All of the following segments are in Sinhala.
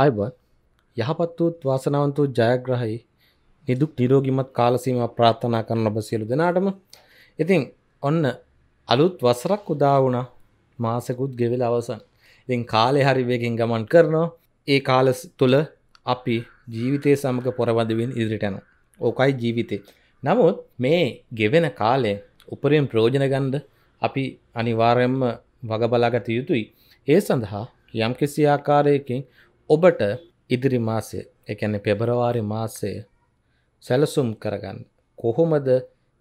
අයබත් යහපත් වූත් වාසනාවන්තූ ජයග්‍රහයි නිදුක් නිරෝගිමත් කාලසීම ප්‍රාර්ථනා කරන ඔබ සියලු දෙනාටම ඉතින් ඔන්න අලුත් වසරක් උදා වුණා මාසකුත් ගෙවිල අවසන් ඉතින් කාලෙ හරි වේගෙන් ගමන් කරනවා ඒ කාල තුළ අපි ජීවිතය සමඟ පොරවදවෙන් ඉදිරිටන ඕකයි ජීවිතය නමුත් මේ ගෙවෙන කාලය උපරෙන් ප්‍රෝජන ගන්ඩ අපි අනිවාරයෙන්ම වගබලාගත යුතුයි ඒ සඳහා යම් කිසි ආකාරයකින් ඔබට ඉදිරි මාසය එකන පෙබරවාරි මාසය සැලසුම් කරගන්න කොහොමද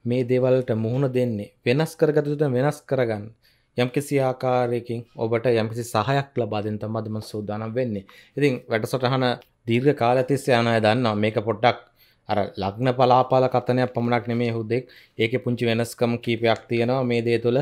මේ දේවල්ට මුහුණ දෙන්නේ වෙනස් කරගතුට වෙනස් කරගන්න යම්කිසි ආකාරයකින් ඔබට යම්කිසි සහයක් ලබාදෙන් තමදම සූදානම් වෙන්නේ ඉතින් වැටසටහන දීර්ඝ කාලතිස්සේ යනය දන්නවා මේක පොඩ්ඩක් අර ලග්න පලාපාල කතනයක් පමණක් නෙමේ හුදෙක් ඒක පුංචි වෙනස්කම් කීපයක් තියෙනවා මේ දේ තුළ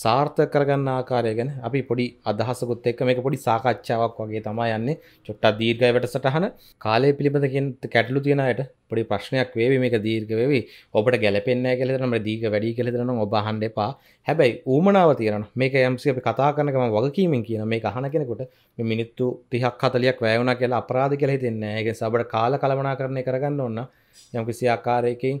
සාර්ථක කරගන්න ආකාරය ගැන අපි පොඩි අදහසකුත් එක්ක මේක පොඩි සාකච්ඡාවක් වගේ තමයි යන්නේ චොට්ටක් දීර්ඝයි වැඩසටහන කාලය පිළිබඳ කියන කැටලු තියෙන අයට පොඩි ප්‍රශ්නයක් වේවි මේක දීර්ඝ වේවි ඔබට ගැලපෙන්නේ නැහැ කියලා දෙනවා දීර්ඝ වැඩි කියලා දෙනවා ඔබ අහන්න එපා හැබැයි ඌමනාව තියෙනවා මේක යම්සි අපි කතා කරනකම වගකීමෙන් කියන මේක අහන කෙනෙකුට මේ මිනිත්තු 30ක් 40ක් වැය වුණා කියලා අපරාධ කියලා හිතෙන්නේ නැහැ ඒක නිසා ඔබට කාල කලමනාකරණය කරගන්න ඕන යම්කිසි ආකාරයකින්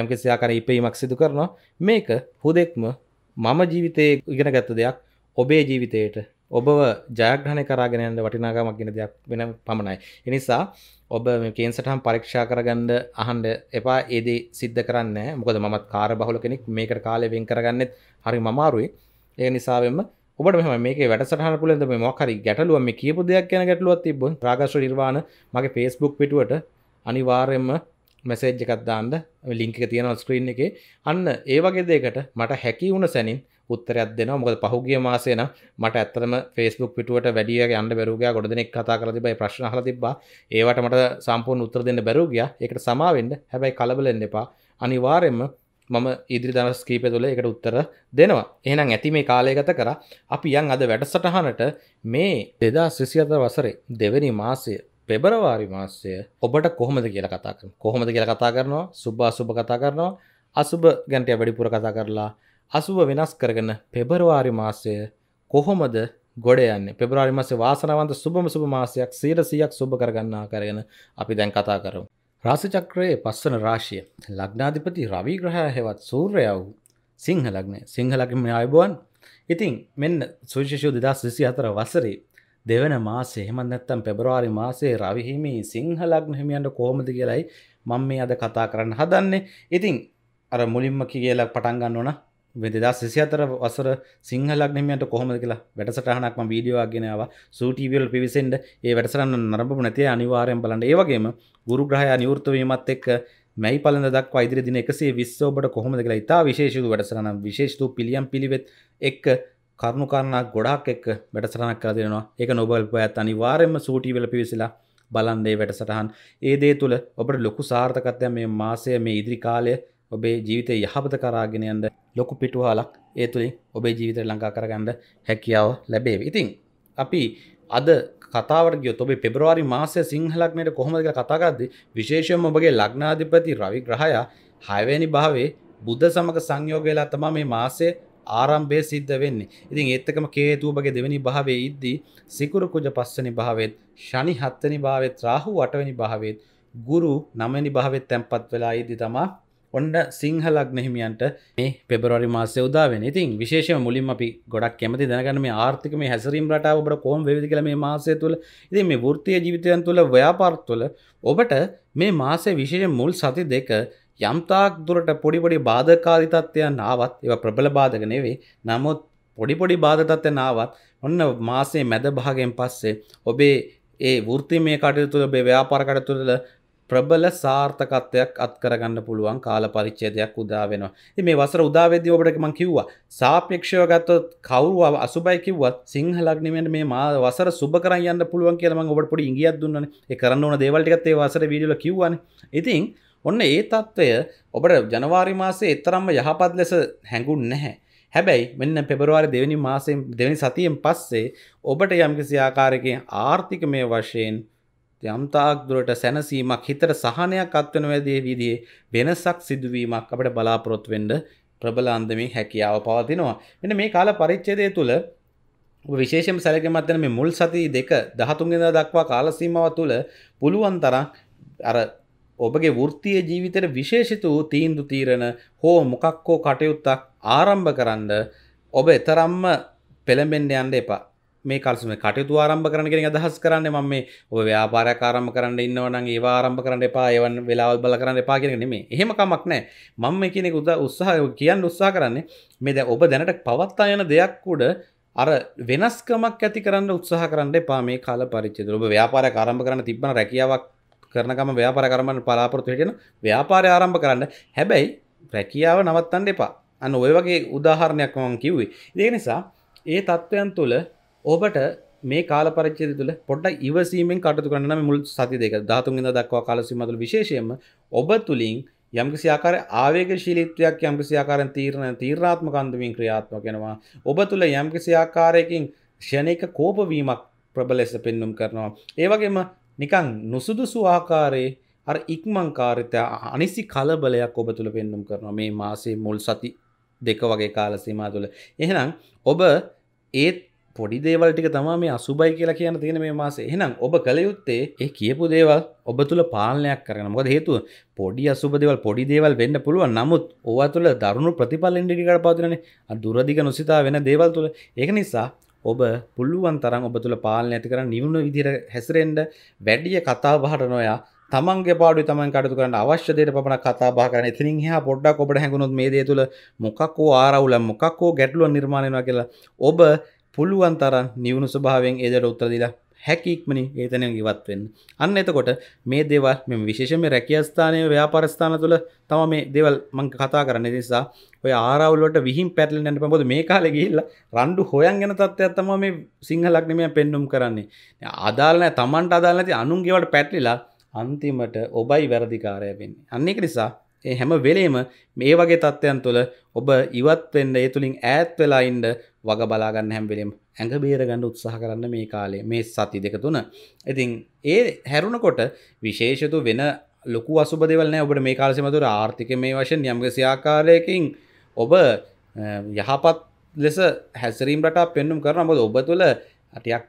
යම් කිසියාකර ඉපීමක් සිදු කරනවා මේක හුදෙක්ම මම ජීවිතයේ ඉගෙන ගත්ත දෙයක් ඔබේ ජීවිතයට ඔබව ජයග්‍රහණය කරාගෙන යන්න වටිනාකමක් ගෙන දෙයක් වෙන පමණයි. එනිසා ඔබ මේකෙන් සටහන් පරීක්ෂා කරගන්න අහන්ඩ එපා ඒදේ සිද්ධ කරන්න මොකද මත් කාර බහුල කෙනෙක් මේකට කාලය වෙන් කරගන්නෙත් හරි මමාරුයි ඒ නිසාවෙන්ම ඔබට මෙම මේක වැටසටහන පුලද මේ මොකරි ගැටලුව මේ කියපු දෙයක් ගැන ගැටලුවත් තිබ රාගශ නිර්වාණ මගේ පේස්බුක් පිටුවට අනිවාරයෙන්ම මැසේජ් එකත්දාන්න ලිංක තියෙන ස්ක්‍රීන් එක අන්න ඒවගේ දෙකට මට හැකි වුණ සැනින් උත්තරයක් දෙෙන මොකද පහුගිය මාසේන මට ඇත්තම ෆස්බුක් පිටුවට වැඩිය ගන්න බැරුග ගොඩ දෙනෙක් කතා කර තිබයි ප්‍රශ්නහල තිබා ඒවට මට සම්පූර්ණ උත්තර දෙන්න බැරුගිය එකට සමාවෙන්ඩ හැබැයි කලබලෙන් එපා අනිවාරෙන්ම මම ඉදිරි දනස් කීප තුළ එකට උත්තර දෙනවා එහනම් ඇති මේ කාලයගත කර අපි යන් අද වැඩසටහනට මේ දෙදා ශිසිත වසරේ දෙවැනි මාසය පෙබරවාරි මාස්සය ඔබට කොහොමද කියලා කතා කරන කොහොමද කියලා කතා කරනවා සුබා සුභ කතා කරනවා අසුභ ගැන්ටය වැඩිපුර කතා කරලා අසුභ වෙනස් කරගන්න පෙබරවාරි මාසය කොහොමද ගොඩයන්න පෙබරවාරි මාස වාසනාවන්ත සුබම සුභ මාසයක් සීර සියක් සුභ කරගන්නා කරගෙන අපි දැන් කතා කරමු. රාසචක්‍රයේ පස්සන රාශිය ලග්නාධිපති රවි ග්‍රහයා හෙවත් සූර්යයා වූ සිංහ ලග්නය සිංහ ලග්නය ආයුබෝවන්. ඉතින් මෙන්න සුවිශේෂ 2024 වසරේ දෙවන මාසේ එහෙමත් නැත්නම් පෙබරවාරි මාසේ රවි හිමි සිංහ ලග්න හිමියන්ට කොහොමද කියලායි මම මේ අද කතා කරන්න හදන්නේ. ඉතින් අර මුලින්ම කියලා පටන් ගන්න ඕන මේ 2024 වසර සිංහ ලග්න හිමියන්ට කොහොමද කියලා වැඩසටහනක් මම වීඩියෝවක් ගෙනාවා. සූ ටීවී වල පිවිසෙන්න ඒ වැඩසටහන නරඹපු නැති අනිවාර්යෙන් බලන්න. ඒ වගේම ගුරු ග්‍රහය නිවෘත වීමත් එක්ක මැයි පලඳ දක්වා ඉදිරි දින එකසේ විස්සෝබට කොහොමද කියලා ඉතා විශේෂතු වැඩසටහන විශේෂතු පිළියම් පිළිවෙත් එක්ක කරුණුකාරණක් ගොඩක් එක් වැඩසටනක් කර දෙෙනවා එක නොබල් පඇත් අනිවාරෙන්ම සූටිවල පිවිසිලා බලන්දේ වැඩසටහන් ඒ දේ තුළ ඔබට ලොකු සාර්ථකත්ය මේ මාසය මේ ඉදිරි කාලය ඔබේ ජීවිතය යහපත කරාගෙනයන්ද ලොකු පිටුහලක් ඒ තුළින් ඔබේ ජීවිතය ලංකා කරගන්න හැකියාව ලැබේ ඉතින් අපි අද කතාවරගය ඔබේ පෙබරවාරි මාසය සිංහලක්නයට කොහොමදක කතාගත්ද විශේෂම ඔබගේ ලග්නාධිපති රවි ග්‍රහයා හයවැනි භාවේ බුද්ධ සමග සංයෝගයලා තමා මේ මාසේ ආරම්භය සිද්ධ වෙන්නේ. ඉතින් ඒත් එකම කේතුවබගේ දෙවෙනි භාවයේ ඉද්දී සිකුරු කුජ පස්වෙනි භාවයේත් ශනි හත්වෙනි භාවයේත් රාහු අටවෙනි භාවයේත් ගුරු නවවෙනි භාවයේත් තැන්පත් වෙලා ඉද්දී තමා ඔන්න සිංහල ලග්න හිමියන්ට මේ පෙබරවාරි මාසයේ උදා වෙන්නේ. ඉතින් විශේෂයෙන්ම මුලින්ම අපි ගොඩක් කැමති දැනගන්න මේ ආර්ථික මේ හැසිරීම් රටාව ඔබට කොහොම වේවිද කියලා මේ මාසය තුල. ඉතින් මේ වෘත්තීය ජීවිතයන් තුල ව්‍යාපාර තුල ඔබට මේ මාසයේ විශේෂයෙන් මුල් සති දෙක යම්තාක් දුරට පොඩිපොඩි බාධකාරිතත්වයන් ආවත් ඒව ප්‍රබල බාධක නෙවේ නමුත් පොඩිපොඩි බාධතත්වයන් ආවත් ඔන්න මාසේ මැද භාගයෙන් පස්සේ ඔබේ ඒ වෘත්තිමය කටයුතු තුළ ඔබේ ව්‍යාපාර කටයුතු තුළ ප්‍රබල සාර්ථකත්වයක් අත්කරගන්න පුළුවන් කාල පරිච්ඡේදයක් උදා වෙනවා. ඉතින් මේ වසර උදා වෙද්දී ඔබට මම කිව්වා සාපේක්ෂව ගත්තොත් කවුරු අසුබයි කිව්වත් සිංහ ලග්නෙමෙන් මේ මා වසර සුබ කරන් යන්න පුළුවන් කියලා මම ඔබට පොඩි ඉඟියක් දුන්නානේ. ඒ කරන්න ඕන දේවල් ටිකත් ඒ වසරේ වීඩියෝල කිව්වානේ. ඉතින් ඔන්න ඒ තත්ත්වය ඔබට ජනවාරි මාසේ එතරම්ම යහපත් ලෙස හැඟුන් නැහැ. හැබැයි මෙන්න පෙබරවාරි දෙවැනි මාසයෙන් දෙවැනි සතියෙන් පස්සේ ඔබට යම්කිසි ආකාරයකින් ආර්ථිකමය වශයෙන් යම්තාක් දුරට සැනසීමක් හිතට සහනයක් අත්වන වැදේ විදිහේ වෙනසක් සිදුවීමක් අපට බලාපොරොත්තු වෙන්න ප්‍රබල අන්දමින් හැකියාව පවතිනවා. මෙන්න මේ කාල පරිච්ඡේදය තුළ විශේෂම සැලකමත් වෙන මේ මුල් සති දෙක 13 වෙනිදා දක්වා කාල සීමාව තුළ පුළුවන් තරම් අර ඔබගේ වෘත්තිය ජීවිතයට විශේෂිත වූ තීන්දු තීරණ හෝ මොකක්කෝ කටයුත්තක් ආරම්භ කරන්න ඔබ එතරම්ම පෙළඹෙන්ඩ යන්න එපා මේ කල්සුම කටයුතු ආරම්භ කරන කෙන අදහස් කරන්න ම මේ ඔබ ව්‍යාපාර කාරම කරන්න ඉන්නවනන් ඒ ආරම්භ කරන්න එපා එවන් වෙලාවල් බල කරන්න එපා කියෙන නෙමේ එහෙමකමක් නෑ මං මේ කෙනෙ උද උත්සාහ කියන්න උත්සා කරන්නේ මේ දැ ඔබ දැනට පවත්තා යන දෙයක් උඩ අර වෙනස්කමක් ඇති කරන්න උත්සාහ කරන්න එපා මේ කාල පරිච්චිද ඔබ ව්‍යාපාර කාරම්භ කරන්න තිබන රැකියාවක් කරනකම ව්‍යාපාර කරමන් පලාපොරොත්තු හිටින ව්‍යාපාරය ආරම්භ කරන්න හැබැයි රැකියාව නවත්තන්න එපා අන්න ඔය වගේ උදාහරණයක් මම කිව්වේ ඒ නිසා ඒ තත්ත්වයන් තුළ ඔබට මේ කාල පරච්චය තුළ පොඩ්ඩ ඉවසීමෙන් කටතු කරන්න මුල් සති දෙක ධාතුන්ගද දක්වා කාලසිමතුළ විශේෂයෙන්ම ඔබ තුළින් යම්කිසි ආකාර ආවේග ශීලිත්වයක් යම්කිසි ආකාරයෙන් තීරණ තීරණාත්මක අන්දමින් ක්‍රියාත්මක වෙනවා ඔබ තුළ යම්කිසි ආකාරයකින් ෂණික කෝපවීමක් ප්‍රබල ලෙස පෙන්눔 කරනවා ඒ වගේම නිකං නුසුදුසු ආකාරයේ අර ඉක්මංකාරිතය අනිසි කලබලයක් ඔබ තුළ පෙන්නුම් කරනවා මේ මාසේ මුල් සති දෙක වගේ කාලසීමා තුළ එහෙනම් ඔබ ඒත් පොඩි දේවල්ටික තමා මේ අසුබයි කියලා කියන තියෙන මේ මාස එහෙනම් ඔබ කළ යුත්තේ ඒ කියපු දේවල් ඔබ තුළ පාලනයක් කරන මොකද හේතුව පොඩි අසුබදේවල් පොඩි දේවල් වෙන්න පුළුවන් නමුත් ඔවා තුළ දරුණු ප්‍රතිඵල ඉන්ඩිකට පාතිරනේ දුරදිග නොසිතා වෙන දේවල් තුළ ඒක නිසා ඔබ පුළුවන් තරම් ඔබ තුළ පාලන ඇති කර නිවුණු විදිර හැසිරෙන්ඩ වැඩිය කතා බහට නොයා තමන්ගේ පාඩු තමන් කටතු කරන්න අවශ්‍යදයට පමණ කතා බාරන ඉතිරින් හා පොඩ්ඩක් ඔබට හැඟුණොත් මේ දේ තුළ මොකක්කෝ ආරවුල මොකක්කෝ ගැටලුව නිර්මාණයවා කියලා ඔබ පුළුවන් තරන් නිවුණු ස්භාවෙන් ඒදට උත්තර දිලා හැකික්මනි ඒතනය ඉවත්වෙන්න අන්න එතකොට මේ දේවල් මෙම විශේෂම රැකියස්ථානය ව්‍යාපරස්ථාන තුළ තම මේ දෙවල් මංක කතා කරන්න නිසා ඔය ආරවුලට විහිම් පැටලිනට පොද මේ කාලෙ ගිහිල්ල රණ්ඩු හොයන් ගෙන තත්ත්වයක් තම මේ සිංහලක්නමය පෙන්නුම් කරන්නේ අදාලනෑ තමන්ට අදාලනති අනුන්ගේවට පැටලිලා අන්තිමට ඔබයි වැරදිකාරය වෙන්නේ අන්නේ නිසා හැම වෙලේම මේ වගේ තත්ත්වයන් තුළ ඔබ ඉවත්වෙන්න ඒ තුළින් ඈත් වෙලායින්ඩ වග බලාගන්න හැම්වෙලම් ඇඟ බේරගන්න උත්සාහ කරන්න මේ කාලේ මේ සති දෙක තුන ඉතින් ඒ හැරුණකොට විශේෂතු වෙන ලොකු අසුබදවලන ඔබට මේ කාලසිමතුර ආර්ථික මේ වශයෙන් යම්ගසියාකාරයකින් ඔබ යහපත් ලෙස හැසරීම් රට පෙන්නුම් කරන බොද ඔබ තුළ අටයක්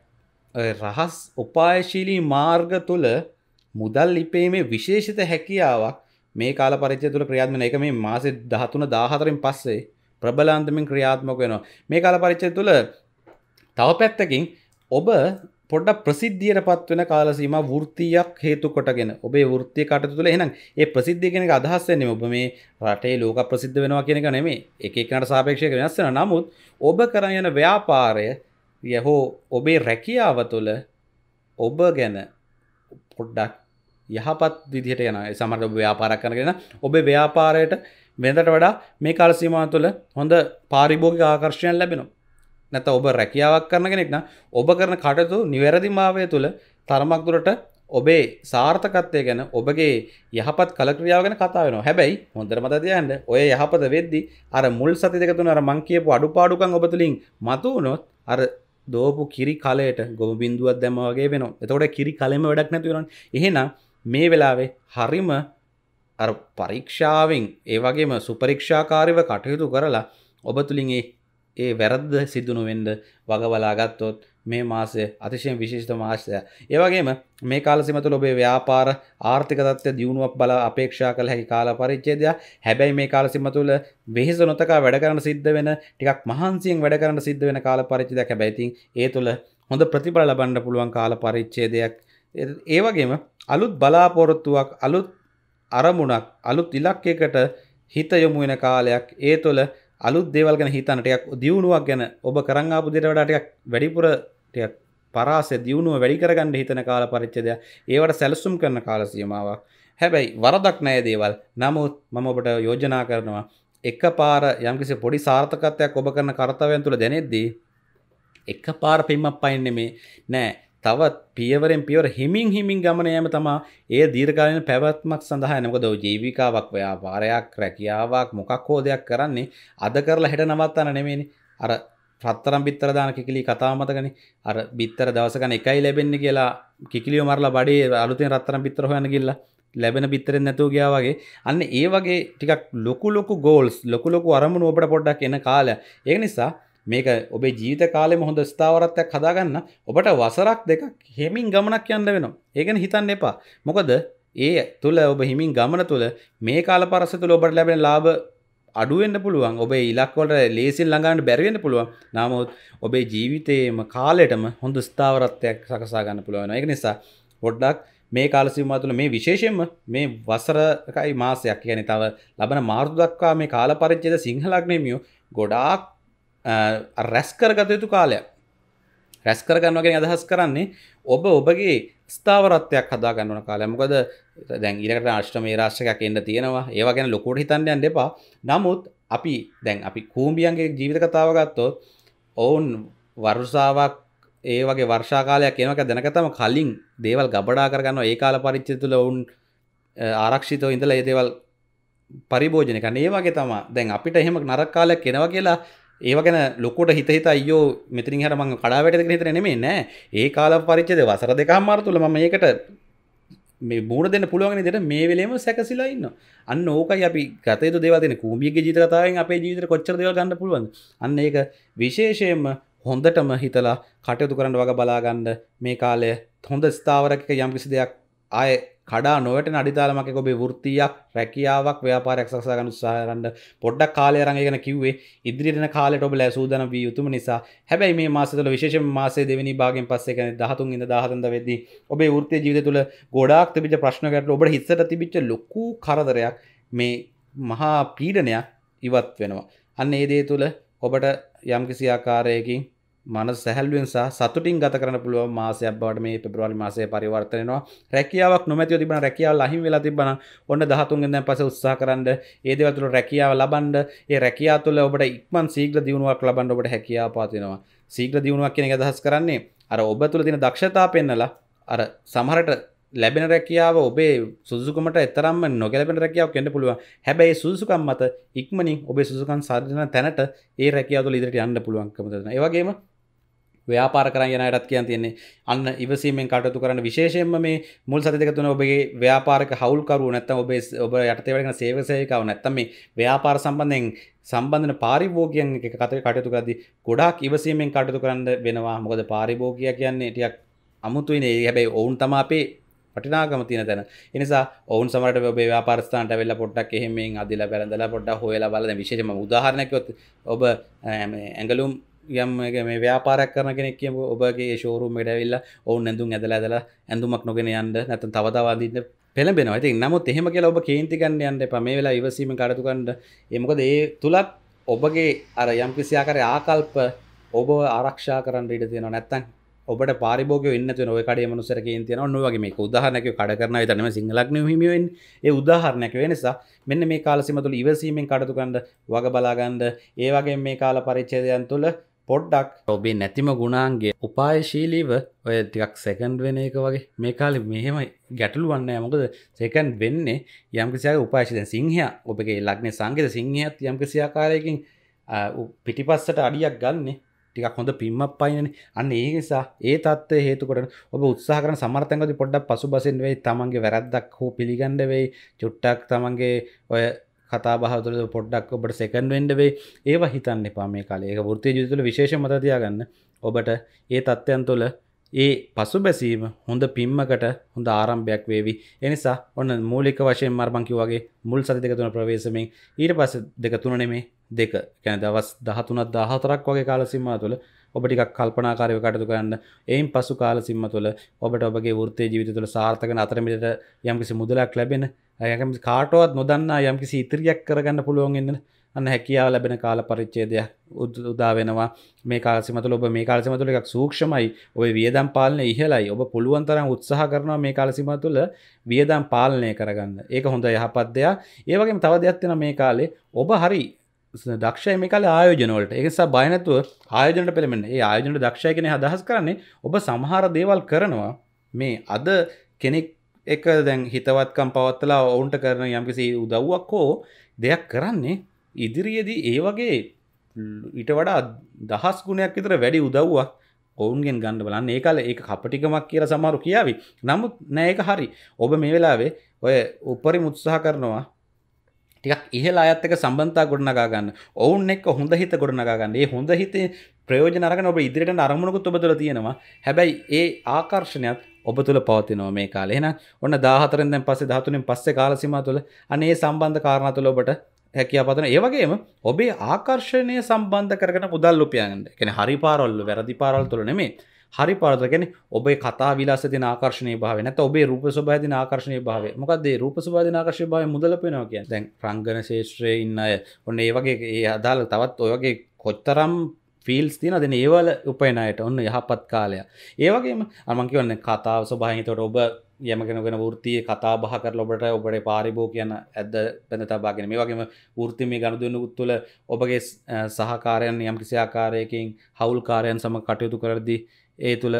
රහස් උපායශීලී මාර්ග තුළ මුදල් ලිපේීමේ විශේෂිත හැකියාවක් මේ කාල පරිචය තුළ ක්‍රියාත්මන එක මේ මාසෙ දහතුන දාහතරින් පස්සේ ප්‍රබලාන්තමින් ක්‍රියාත්මක වෙනවා මේ කාල පරිච්ඡේදය තුළ තව පැත්තකින් ඔබ පොඩ ප්‍රසිද්ධියට පත්වන කාලසීම වෘත්තියක් හේතු කොටගෙන ඔබේ වෘත්තිය කටයුතු තුළ එහෙනම් ඒ ප්‍රසිද්ධිය කියන එක අදහස් වෙන්නේ ඔබ මේ රටේ ලෝක ප්‍රසිද්ධ වෙනවා කියන එක නෙමෙයි එක එකනට සාපේක්ෂව වෙනස් වෙනවා නමුත් ඔබ කරන යන ව්‍යාපාරය යහෝ ඔබේ රැකියාව තුළ ඔබ ගැන පොඩ්ඩක් යහපත් විදිහට යනවා ඒ සමහර ඔබ ව්‍යාපාරයක් කරගෙන ඔබේ ව්‍යාපාරයට වෙනදට වඩා මේ කාල සීමා තුළ හොඳ පාරිභෝගික ආකර්ෂණයක් ලැබෙනවා. නැත ඔබ රැකියාවක් කරන කෙනෙක් නම් ඔබ කරන කටයුතු නිවැරදිමාවය තුළ තරමක් දුරට ඔබේ සාර්ථකත්වය ගැන ඔබගේ යහපත් කලක්‍රියාව ගැන කතා වෙනවා. හැබැයි හොඳට මතක තියාගන්න ඔය යහපත වෙද්දි අර මුල් සති දෙක තුන අර මං කියපු අඩුපාඩුකම් ඔබ තුලින් මතු වුණොත් අර දෝපු කිරි කලයට ගොම බින්දුවක් දැම්ම වගේ වෙනවා. එතකොට කිරි කලෙම වැඩක් නැති වෙනවනේ. එහෙනම් මේ වෙලාවේ හරිම අ පරීක්ෂාවෙන් ඒ වගේම සුපරීක්ෂාකාරව කටයුතු කරලා ඔබ තුළින් ඒ වැරද්ද සිදුණු වෙන්ඩ වගවලා ගත්තොත් මේ මාසය අතිශයෙන් විශේෂත මාශය. ඒවගේම මේ කාලසිමතුල ඔබේ ව්‍යාපාර ආර්ථිකතත්ය දියුණුවක් බල අපේක්ෂා කළ හැකි කාල පරිච්චේදය හැබැයි මේ කාලසිම තුළ වෙහිස නොතකා වැඩ කරන සිද්ධ වෙන ටිකක් මහන්සියෙන් වැඩ කරන සිද්ධ වෙන කාල පරිච්චිදයක් හැබැයිතින් ඒ තුළ හොඳ ප්‍රතිඵල ලබන්න පුළුවන් කාල පරිච්චේදයක් ඒවගේම අලුත් බලාපොරොත්තුවක් අලුත් අරමුණක් අලුත් ඉලක්කයකට හිත යොමු වෙන කාලයක් ඒ තුළ අලුත් දේවල් ගැන හිතන ටිකක් දියුණුවක් ගැන ඔබ කරන් ආපු දේට වඩා ටිකක් වැඩිපුර ටිකක් පරාසය දියුණුව වැඩි කරගන්න හිතන කාල පරිච්ඡේදය ඒවට සැලසුම් කරන කාල සීමාවක් හැබැයි වරදක් නෑ දේවල් නමුත් මම ඔබට යෝජනා කරනවා එකපාර යම්කිසි පොඩි සාර්ථකත්වයක් ඔබ කරන කර්තවයන් තුළ දැනෙද්දී එකපාර පිම්මක් පයින් නෙමේ නෑ තවත් පියවරෙන් පියවර හිමින් හිමින් ගමනයම තමා ඒ දීර්ඝාලන පැවැත්මක් සඳහා නමක දව ජීවිකාවක් ව්‍යාපාරයක් රැකියාවක් මොකක් හෝ දෙයක් කරන්නේ අද කරලා හෙට නවත්තන්න නෙමෙයිනේ අර රත්තරම් බිත්තර දාන කිකිලි කතාව මතකනේ අර බිත්තර දවස ගන්න එකයි ලැබෙන්නේ කියලා කිකිලිය මරලා බඩේ අලුතෙන් රත්තරම් බිත්තර හොයන්න ගිහිල්ලා ලැබෙන පිතරෙන් නැතුව ගියා වගේ අන්න ඒ වගේ ටිකක් ලොකු ලොකු ගෝල්ස් ලොකු ලොකු අරමුණු ඔබට පොඩ්ඩක් එන කාලය ඒ නිසා මේක ඔබේ ජීවිත කාලෙම හොඳ ස්ථාවරත්වයක් හදාගන්න ඔබට වසරක් දෙකක් හෙමින් ගමනක් යන්න වෙනවා. ඒ ගැන හිතන්න එපා. මොකද ඒ තුළ ඔබ හිමින් ගමන තුළ මේ කාල පරස තුළ ඔබට ලැබෙන ලාභ අඩුවෙන්න්න පුළුවන් ඔබේ ඉලක්වලට ලේසින් ළඟාන්න බැරිවෙන්න පුළුවන් නමුත් ඔබේ ජීවිතයේම කාලෙටම හොඳ ස්ථාවරත්වයක් සකසාගන්න පුළුවන් එක නිසා පොඩ්ඩක් මේ කාලසිීමමා තුළ මේ විශේෂෙන්ම මේ වසරකයි මාසයක් කියන තව ලබන මාර්දක්වා මේ කාල පරිච්චද සිංහලක්නේමියෝ ගොඩාක් රැස්කර ගතයුතු කාලයක් රැස්කර ගන්නවගෙන අදහස් කරන්නේ ඔබ ඔබගේ ස්ථාවරත්වයක් හදා ගන්නවන කාලය මොකද දැන් ඉරට අශ්ටම රාශ්කයක් එන්න තියෙනවා ඒවාගෙන ලොකෝට හිතන්නයන් දෙපා නමුත් අපි දැන් අපි කූම්බියන්ගේ ජීවිත කතාව ගත්තොත් ඔවුන් වරුසාාවක් ඒ වගේ වර්ෂාකාලයක් එනක දැනකතම කලින් දේවල් ගබඩා කරගන්න ඒ කාල පරිච්චි තුළ ඔවුන් ආරක්ෂිතව ඉඳල ඒ දේවල් පරිභෝජනක ඒ වගේ තම දැන් අපිට එහෙම නරකාලයක් කෙනව කියලා ඒවගෙන ලොකොට හිතහිත අයෝ මෙතිරින් හර මං කඩාවැටක හිතර නෙමේ නෑ ඒ කාල පරිච්චද වසර දෙකා මාර්තුල ම ඒකට මේ මූුණ දෙන්න පුළුවන්ගෙන දෙට මේ වෙලේම සැකසිලා ඉන්න අන්න ඕකයි අපි ගතයතු දෙවදෙන කූමියගේ ජීතකතාවෙන් අපේ ජීවිත කොච්චර දෙව ගන්න පුළුවන් අන්න ඒක විශේෂයෙන්ම හොඳටම හිතලා කටයුතු කරන්න වග බලාගන්න මේ කාලය හොඳ ස්ථාවරක යම්කිසි දෙයක් ආය කඩා නොවට අඩිතාලමක ඔබේ වෘත්තියක් රැකියාවක් ව්‍යාපාරයක් සකසා ගන්න උත්සාහ කරන්න පොඩ්ඩක් කාලය අරන් ඒකන කිව්වේ ඉදිරියට යන කාලයට ඔබ ලැබසූදන විය යුතුම නිසා හැබැයි මේ මාසය තුළ විශේෂයෙන්ම මාසයේ දෙවෙනි භාගයෙන් පස්සේ කියන්නේ 13 ඉඳ 17 ද වෙද්දී ඔබේ වෘත්තිය ජීවිතය තුළ ගොඩාක් තිබිච්ච ප්‍රශ්න ගැටලු ඔබට හිතට තිබිච්ච ලොකු කරදරයක් මේ මහා පීඩනයක් ඉවත් වෙනවා අන්න ඒ දේ තුළ ඔබට යම්කිසි ආකාරයකින් මන සැහල්ුවෙන් සහ සතුටින් ගත කරන පුළුව මාසයක් බවට මේ පෙබරවාලි මාසය පරිවර්තනවා රැකියාවක් නොමැතිව තිබෙන රැකියාව ලහිම වෙලා තිබෙන ඔන්න 13 වෙනිදා පස්සේ උත්සාහ කරන්න ඒ දේවල් තුළ රැකියාව ලබන්න ඒ රැකියාව තුළ ඔබට ඉක්මන් ශීඝ්‍ර දියුණුවක් ලබන්න ඔබට හැකියාව පවතිනවා ශීඝ්‍ර දියුණුවක් කියන එක අදහස් කරන්නේ අර ඔබ තුළ තියෙන දක්ෂතා පෙන්නලා අර සමහරට ලැබෙන රැකියාව ඔබේ සුදුකමට එතරම්ම නොගැලපෙන රැකියාවක් වෙන්න පුළුවන්. හැබැයි සුදුසුකම් මත ඉක්මනින් ඔබේ සුදුසුකම් සාධන තැනට ඒ රැකියාව තුළ ඉදිරියට යන්න පුළුවන්කම තියෙනවා. ඒ වගේම ව්‍යාපාර කරන්න යනයටත් කියන් තියන්නේ අන්න ඉවසීමෙන් කටයුතු කරන්න විශේෂයෙන්ම මේ මුල් සති දෙක තුන ඔබගේ ව්‍යාපාරක හවුල්කරුවෝ නැත්තම් ඔබේ ඔබ යටතේ වැඩ කරන සේවකයකව නැත්තම් මේ ව්‍යාපාර සම්බන්ධයෙන් සම්බන්ධන පාරිභෝගිකයන් එක කතේ කටයුතු කරද්දී ගොඩාක් ඉවසීමෙන් කටයුතු කරන්න වෙනවා මොකද පාරිභෝගිකය කියන්නේ ටිකක් අමුතුයිනේ හැබැයි ඔවුන් තමයි අපේ වටිනාකම තියෙන තැන. ඒ නිසා ඔවුන් සමහරට ඔබේ ව්‍යාපාර ස්ථානට ඇවිල්ලා පොඩ්ඩක් එහෙම මෙන් අදිලා බැලඳලා පොඩ්ඩක් හොයලා බලලා විශේෂයෙන්ම උදාහරණයක් කිව්වොත් ඔබ මේ ඇඟලුම් යම්ගේ මේ ව්‍යාපාරක් කරන කෙනෙක් කියම ඔබගේ ශෝරුම් ඩැවිල්ල ඔවු නැඳුම් ඇදල ඇදලා ඇඳුමක් නොගෙන යන්න නැත තවතාවාදන්න පෙළබෙන ඇති නමුත් එහෙම කියලා ඔබ කේන්තිකන්න යන්න එප මේ වෙලා ඉවසීම කරතුකන්ඩ එමකද ඒ තුළත් ඔබගේ අර යම්කිසියාකර ආකල්ප ඔබ ආරක්ෂා කරන්න ඉඩ තියෙන නැත්තන් ඔබට පාරිබෝග න්න නොව කඩේ මනුසර තියන නොවගේ මේ උදාහරනක කඩ කරන තනම සිංහලක් හිමෙන් ඒ උදාහරණයක් වෙනසා මෙන්න මේ කාලසිම තුළ ඉවසීමෙන් කඩතු කණ්ඩ වග බලාගන්ඩ ඒවගේ මේ කාල පරිච්චේදයන් තුළ පොඩ්ඩක් ඔබේ නැතිම ගුණාන්ගේ උපායශීලීව ඔය ටිකක් සැකන්ඩ් වෙන එක වගේ මේ කාලෙ මෙහෙම ගැටලු වන්න මොකද සැකන්ඩ් වෙන්නේ යම්කිසියාගේ උපාශිද සිංහයා ඔබගේ ලක්නේ සංගත සිංහයත් යම්කිසියාකාරයකින් පිටිපස්සට අඩියක් ගන්නේ ටිකක් හොඳ පිම්මක් පයිනන අන්න ඒ නිසා ඒ තත්ව හේතුකොට ඔබ උත්සාහර සමර්තකති පොඩ්ඩක් පසු බසින් වෙයි තමන්ගේ වැරද්දක් හෝ පිළිගඩ වෙයි චුට්ටක් තමන්ගේ ඔය කතා බහතුර පොඩ්ඩක් ඔබට සෙකන් වෙන්ඩවේ ඒවා හිතන්න එපා මේ කාලේ ෘතිය ජුතුල විශේෂ මතතියාගන්න ඔබට ඒ තත්ත්යන් තුළ ඒ පසු බැසීම හොඳ පිම්මකට හොඳ ආරම්භයක් වේවි එනිසා ඔන්න මූලික වශයෙන් මර්මංකි වගේ මුල් සති දෙක තුන ප්‍රවේශමෙන් ඊට පස්ස දෙක තුන නෙමේ දෙක කැන දවස් දහතුනත් දහතරක් වගේ කාලසිම්මා තුළ ඔබටික් කල්පනාකාරය කටතු කරන්න එයින් පසු කාල සිම්ම තුළ ඔබට ඔබගේ ෘත්තේ ජීවිත තුළ සාර්ථකන අතරමිට යම්කිසි මුදලක් ලැබෙන යකම කාටවත් නොදන්න යම්කිසි ඉතිරියක් කරගන්න පුළුවන් එන්න අන්න හැකියාව ලැබෙන කාල පරිච්චේදය උදා වෙනවා මේ කාලසිමතුල ඔබ මේ කාලසිමතුල එකක් සූක්ෂමයි ඔය වියදම් පාලන ඉහලයි ඔබ පුළුවන් තරම් උත්සාහ කරනවා මේ කාලසිම තුළ වියදම් පාලනය කරගන්න ඒක හොඳ යහපත් දෙයක් ඒ වගේම තව දෙයක් වෙන මේ කාලේ ඔබ හරි දක්ෂය මේ කල ආයෝජනවලට ඒසා බයනැතුව ආයෝජනට පෙළමෙන් ඒ ආයෝජනට දක්ෂය කෙන අදහස් කරන්නේ ඔබ සමහර දේවල් කරනවා මේ අද කෙනෙක් එක දැන් හිතවත්කම් පවත්තලා ඔවුන්ට කරන යම්කිසි උදව්වක් හෝ දෙයක් කරන්නේ ඉදිරියේදී ඒ වගේ ඊට වඩා දහස් ගුණයක් විතර වැඩි උදව්වක් ඔවුන්ගෙන් ගන්න බලන්න ඒ කාලේ ඒක කපටිකමක් කියලා සමහරු කියාවි. නමුත් නෑ ඒක හරි. ඔබ මේ වෙලාවේ ඔය උපරිම උත්සාහ කරනවා ටිකක් ඉහලා අත්තක සම්බන්තා ගොඩනගා ගන්න ඔවුන් එක් හොඳ හිත ගොඩනගා ගන්න ඒ හොඳ හිතේ ප්‍රයෝජන අරගෙන ඔබ ඉදිරියට අරමුණකුත් ඔබ තුළ තියෙනවා හැබැයි ඒ ආකර්ෂණයත් ඔබ තුළ පවතිනෝ මේ කාල එහෙනම් ඔන්න 14න් දැන් පස්සේ 13න් පස්සේ කාල සීමාව තුළ අනේ සම්බන්ධ කාරණා තුළ ඔබට හැකියාව පතන ඒ වගේම ඔබේ ආකර්ෂණය සම්බන්ධ කරගෙන මුදල් උපයන්න. කියන්නේ හරි පාරවල් වල වැරදි පාරවල් තුල නෙමෙයි. හරි පාරදගෙන ඔබේ කතා විලාස තින ආකර්ශණය භාව නැත ඔබේ රූප සබහදි ආකර්ශණය භාව මොකදේ රූප සබාධ ආකර්ශය භාව මුදලපෙනවා කිය දැන් රංගන ශේෂත්‍රය ඉන්න අය ඔන්න ඒ වගේ ඒ අදාළ තවත් ඔයගේ කොච්තරම් ෆිල්ස් තින දෙන ඒවල උපයනයට ඔන්න යහපත් කාලය ඒවගේම අමංකිවන්න කතාව ස්වභාහිතට ඔබ යමගෙනගෙන ෘතිය කතා බහ කර ඔබට ඔබට පාරිභෝ කියන ඇද පැඳ තබාගෙන මේ වගේම ෘති මේ ගණදුන්න උත්තුල ඔබගේ සහකාරයන් යම් කිසි ආකාරයකින් හවුල් කාරයන් සම කටයුතු කරදදිී ඒ තුළ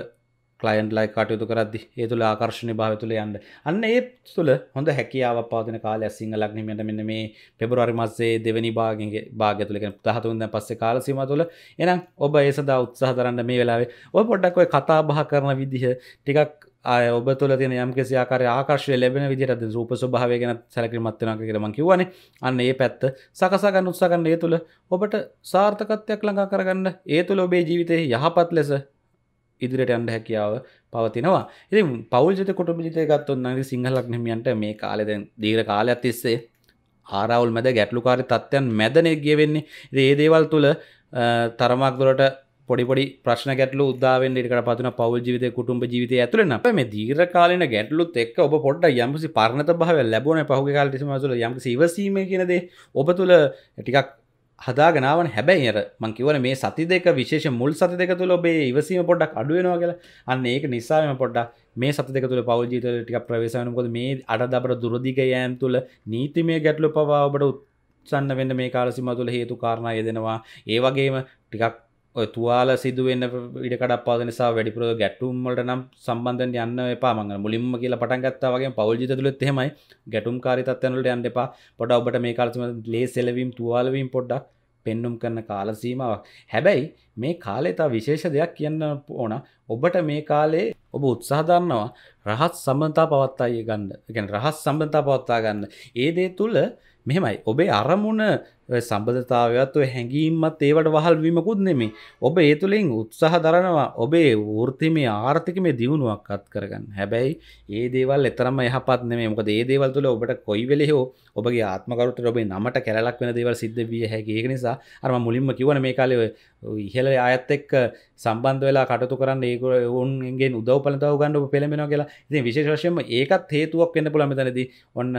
ලයින් ලයි කටයුතු කරදදි ඒ තුළ ආකර්ශණය භාව තුළ යන්න අන්න ඒ තුළ හොඳ හැකියාව පාතින කාල සිංහ ලක්නීමට මෙන්න මේ පෙබරවාරි මස්සේ දෙවැනි භාගගේ භාග තුළක දහතුන්ද පස්සේ කාලසීම තුළ එනම් ඔබ ඒ සදා උත්සාහ දරන්න මේ වෙලාවේ ඔය පොඩ්ඩක් ඔය කතා බහ කරන විදිහ ටිකක් ආය ඔබ තුළ තින යම්කිසි ආකාර ආකර්ශය ලැබෙන විදිරද රූප ස්වභාව ගැන සැලකින් මත්තනක කරම කිවන අන්න ඒ පැත්ත සකසාගන්න උත්සාගන්න ඒ තුළ ඔබට සාර්ථකත්යක් ළඟා කරගන්න ඒ තුළ ඔබේ ජීවිතය යහපත් ලෙස ඉදිරිට අන්ඩ හැකියාව පවතිනවා ඉති පවල්ජත කොටමිිත ගත්තොන්නගේ සිංහලක් නමියන්ට මේ කාලෙදැන් දීර කාලයක් තිස්සේ ආරවුල් මැද ගැටලුකාරි තත්ත්යන් මැදනය ගියවෙන්නේ රේදේවල් තුළ තරමක් දුරට පොඩිපොඩි ප්‍රශ්න ගැටලු උදාවෙන් ඉට පත්න පවල් ජීවිත කුටුම්ඹ ජීවිත ඇතුළ අප මේ දීර කාලන ගැටලුත් එක් ඔබ පොඩ්ඩ යම්සි පරණත භාව ලැබන පහු කාලටිම සුල යම් සිවසීම කියනදේ ඔබ තුළ ටිකක් හදාගෙනාවන හැබැයි අර මං කිවන මේ සති දෙක විශේෂ මුල් සති දෙක තුළ ඔබේ ඉවසීම පොඩ්ඩක් අඩුවෙනවා කියලා අන්න ඒක නිසාම පොඩ්ඩක් මේ සති දෙක තුළ පෞද්ජීතල ටික ප්‍රවේශවන කොද මේ අඩදබර දුරදිග යෑම් තුළ නීතිමය ගැටලු පවා ඔබට උත්සන්න වෙන්න මේ කාලසිම තුළ හේතු කාරණය දෙනවා ඒවගේම ටිකක් තුවාල සිදුවෙන්න ඉඩකඩක් පාද නිසා වැඩිපුර ගැටුම්වලට නම් සම්බන්ධෙන් යන්න එපා මම මුලින්ම කියලා පටන් ගත්තා වගේ පෞල් ජීවිත තුලත් එහෙමයි ගැටුම්කාරී තත්ත්වයන් වලට යන්න එපා පොඩ ඔබට මේ කාලේ තමයි ලේ සෙලවීම් තුවාල වීම පොඩ්ඩක් පෙන්නුම් කරන කාල සීමාවක් හැබැයි මේ කාලේ තව විශේෂ දෙයක් කියන්න ඕන ඔබට මේ කාලේ ඔබ උත්සාහ දරනවා රහස් සම්බන්ධතා පවත්තා ගන්න. ඒ කියන්නේ රහස් සම්බන්ධතා පවත්තා ගන්න. ඒ දේ තුල මෙහෙමයි ඔබේ අරමුණ සම්බධතාවයත් ඔය හැඟීමත් ඒවට වහල් වීමකුත් නෙමේ ඔබ ඒ තුළින් උත්සාහ දරනවා ඔබේ වෘතිමේ ආර්ථිකමේ දියුණුවක් අත් කරගන්න හැබැයි ඒ දේවල් එතරම යහපත් නෙමේ මොකද ඒ දේවල් තුළ ඔබට කොයි වෙලේ හෝ ඔබගේ ආත්මකරුට ඔබේ නමට කැලක් වෙන දේවල් සිද්ධ විය හැකි ඒක නිසා අරම මුලින්ම කිවන මේ කාලේ ඉහල අයත් එක් සම්බන්ධ වෙලා කටතු කරන්න ඒකර ඔවන්ගේ උදව පලතාව ගන්නඩ පෙළමෙන කියලා ඉති විශේෂම ඒකත් හේතුවක් වෙන්න පුළම තැනද ඔන්න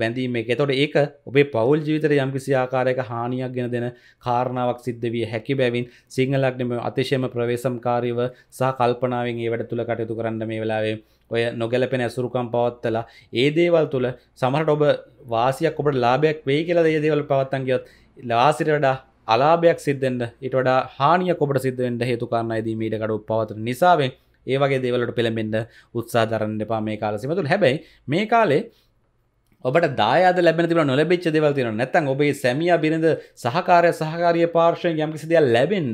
බැඳීම එක තොට ඒක ඔබේ පවල් ජීවිතර යම්කිසි ආකාරයක හානියක් ගෙන දෙන කාරණාවක් සිද්ධ විය හැකි බැවින් සිංහලක්නම අතිශයම ප්‍රවේසම්කාරීව සහ කල්පනාවෙන් ඒ වැඩ තුළ කටයුතු කරන්න මේ වෙලාවේ ඔය නොගැලපෙන ඇසුරුකම් පවත්තලා ඒ දේවල් තුළ සමහට ඔබ වාසියක් ඔබට ලාභයක් වෙයි කියලා ඒ දේවල් පවත්තන්ගයොත් ලාසිට වඩා අලාභයක් සිද්ධෙන්ට ඉට වඩා හානිය කොට සිද්ධෙන්ට හේතුකාරන්න දීමීට කඩු පවතර නිසාවෙන් ඒවගේ දෙවලට පෙළඹෙන්ට උත්සා දරන්න එපා මේ කාල සිමතුළ හැබැයි මේ කාලේ ඔබට දායාද ලැබෙන තිබෙන නොලැබිච්ච දේවල් තියෙනවා නැත්නම් ඔබේ සැමියා බිරිඳ සහකාරය සහකාරිය පාර්ශ්වයෙන් යම්කිසි දෙයක් ලැබෙන්න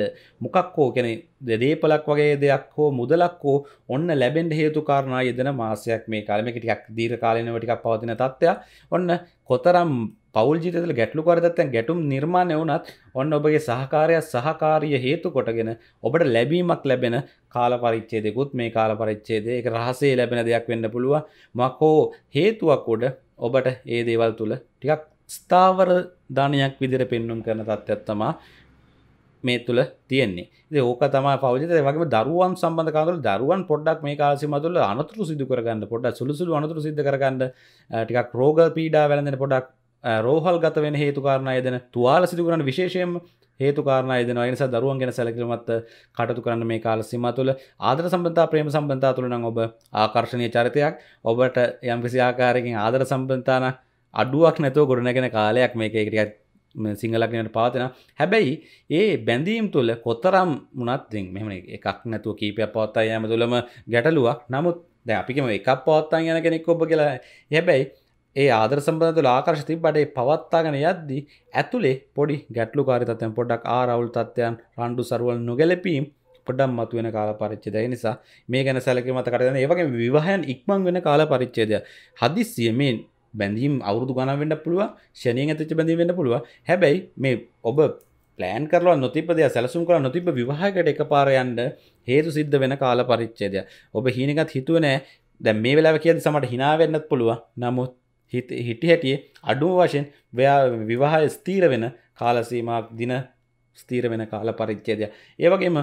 මොකක් හෝ කියන්නේ දේපලක් වගේ දෙයක් හෝ මුදලක් හෝ ඔන්න ලැබෙන්න හේතු කාරණා යෙදෙන මාසයක් මේ කාලෙ මේක ටිකක් දීර්ඝ කාලීනව ටිකක් පවතින තත්ත්වයක් ඔන්න කොතරම් පවල් ජීතල ගැටලු කරදත්තැන් ගැටුම් නිර්මාණය වුණත් ඔන්න ඔබගේ සහකාරයක් සහකාරිය හේතු කොටගෙන ඔබට ලැබීමක් ලැබෙන කාල පරිච්චේදෙකුත් මේ කාල පරිච්චේදේ එක රහසේ ලැබෙන දෙයක් වෙන්න පුළුව මකෝ හේතුවක් උඩ ඔබට ඒ දේවල් තුළ ටිකක් ස්ථාවර ධනයක් විදිර පෙන්නුම් කරන තත්ත්වත්තමා මේ තුළ තියෙන්නේ ඒ ඕක තම පවජත වගේ දරුවන් සම්බඳ කාතුල දරුවන් පොඩ්ඩක් මේ කාසි මතුල අනතුරු සිදු කරගන්න පොඩ සුළුසුළු අනතුරු සිද්ධ කරගන්න ටිකක් රෝග පීඩා වැලඳෙන පොඩක් රෝහල් ගත වෙන හේතුකාරණය දෙන තුවාල සිදුකරන විශේෂයෙන් හේතුකාරණ දෙන අනිස දරුවන් ගැන සැලකිලමත් කටතු කරන්න මේ කාල සිම තුළ ආදර සම්බන්තා ප්‍රේම සම්බන්තා තුළන ඔබ ආකර්ශණය චරිතයක් ඔබට යම්කිසි ආකාරයකින් ආදර සම්බන්තාන අඩුවක් නැතව ගොඩනැගෙන කාලයක් මේක එකටිකත් සිංහලක්නට පාතින හැබැයි ඒ බැඳීම් තුළ කොත්තරම් මුණත්තිං මෙම එකක් නැතුව කීපයක් පවත්තා යෑම තුළම ගැටලුවක් නමුත් දැ අපිම එකක් පවත්තන් යන කෙනෙක් ඔබ කියලා හැබැයි ඒ ආදර සම්බඳ තුළ ආකර්ශ තිබ්බට ඒ පවත්තාගෙන යද්දී ඇතුලේ පොඩි ගැටලුකාරී තත්ත්වයන් පොඩ්ඩක් ආරවුල් තත්ත්වයන් රණ්ඩු සරුවල් නොගැලපීම් පොඩ්ඩක් මතුවෙන කාල පරිච්ඡේදය. ඒ නිසා මේ ගැන සැලකීමකට කරගෙන ඒ වගේම විවාහයන් ඉක්මන් වෙන කාල පරිච්ඡේදය. හදිස්සිය මේ බැඳීම් අවුරුදු ගණන් වෙන්න පුළුවන් ශනියෙන් ඇතිච්ච බැඳීම් වෙන්න පුළුවන්. හැබැයි මේ ඔබ ප්ලෑන් කරලා නොතිබ දෙයක් සැලසුම් කරලා නොතිබ විවාහයකට එකපාර යන්න හේතු සිද්ධ වෙන කාල පරිච්ඡේදය. ඔබ හීනගත් හිතුවේ නෑ. දැන් මේ වෙලාව කියද්දි සමහරට hina වෙන්නත් පුළුවන්. නමුත් හිත හිටි හැටියේ අඩුම වශයෙන් ව්‍යා විවාහය ස්තීර වෙන කාලසීමක් දින ස්තීර වෙන කාල පරිච්චේදය. ඒවගේම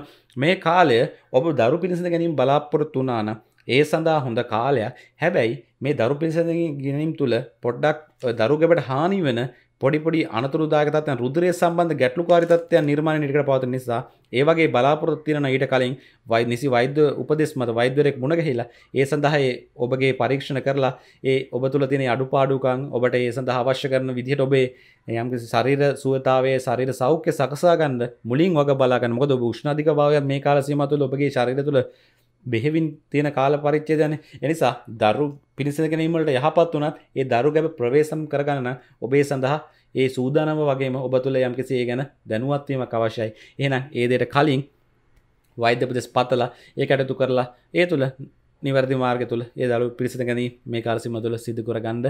මේ කාලය ඔබ දරු පිණිසඳ ගැනීම බලාපොරොත්තුනාන ඒ සඳහා හොඳ කාලයක් හැබැයි මේ දරු පිණිසඳ ගැනීම් තුළ පොඩ්ඩක් දරුගැබට හානි වෙන පොඩිපොඩි අනතුරුදායකතත්යන් රුධිරය සම්බන්ධ ගැටලුකාරීතත්වයන් නිර්මාණයට පවතින නිසා ඒ වගේ බලාපොරොත්තු තියෙනවා ඊට කලින් වයි නිසි වෛද්‍ය උපදෙස් මත වෛද්‍යවරයෙක් මුණ ගැහිලා ඒ සඳහා ඔබගේ පරීක්ෂණ කරලා ඒ ඔබ තුල තියෙන අඩුපාඩුකම් ඔබට ඒ සඳහා අවශ්‍ය කරන විදිහට ඔබේ යම්කිසි ශරීර සුවතාවයේ ශරීර සෞඛ්‍ය සකසා ගන්න මුලින් වග බලා ගන්න මොකද ඔබ උෂ්ණ අධික භාවයක් මේ කාල සීමාව තුළ ඔබගේ ශරීරය තුළ බෙහෙවින් තියෙන කාල පරිච්චේදයන එනිසා දරු පිරිසෙන ගැනීමට යහපත් වනත් ඒ දරු ගැබ ප්‍රවේශම් කරගන්න ඔබේ සඳහා ඒ සූදානම වගේම ඔබ තුළ යම්කිසේ ගැන දැනුවත්වීම අවශ්‍යයි එනම් ඒදයට කලින් වෛද්‍යපදෙස් පතලා ඒ අටතු කරලා ඒ තුළ නිවැරදි මාර්ග තුළ ඒ දළු පිරිසිත ගැනී මේ කාරසිම තුළ සිදුකර ගන්ඩ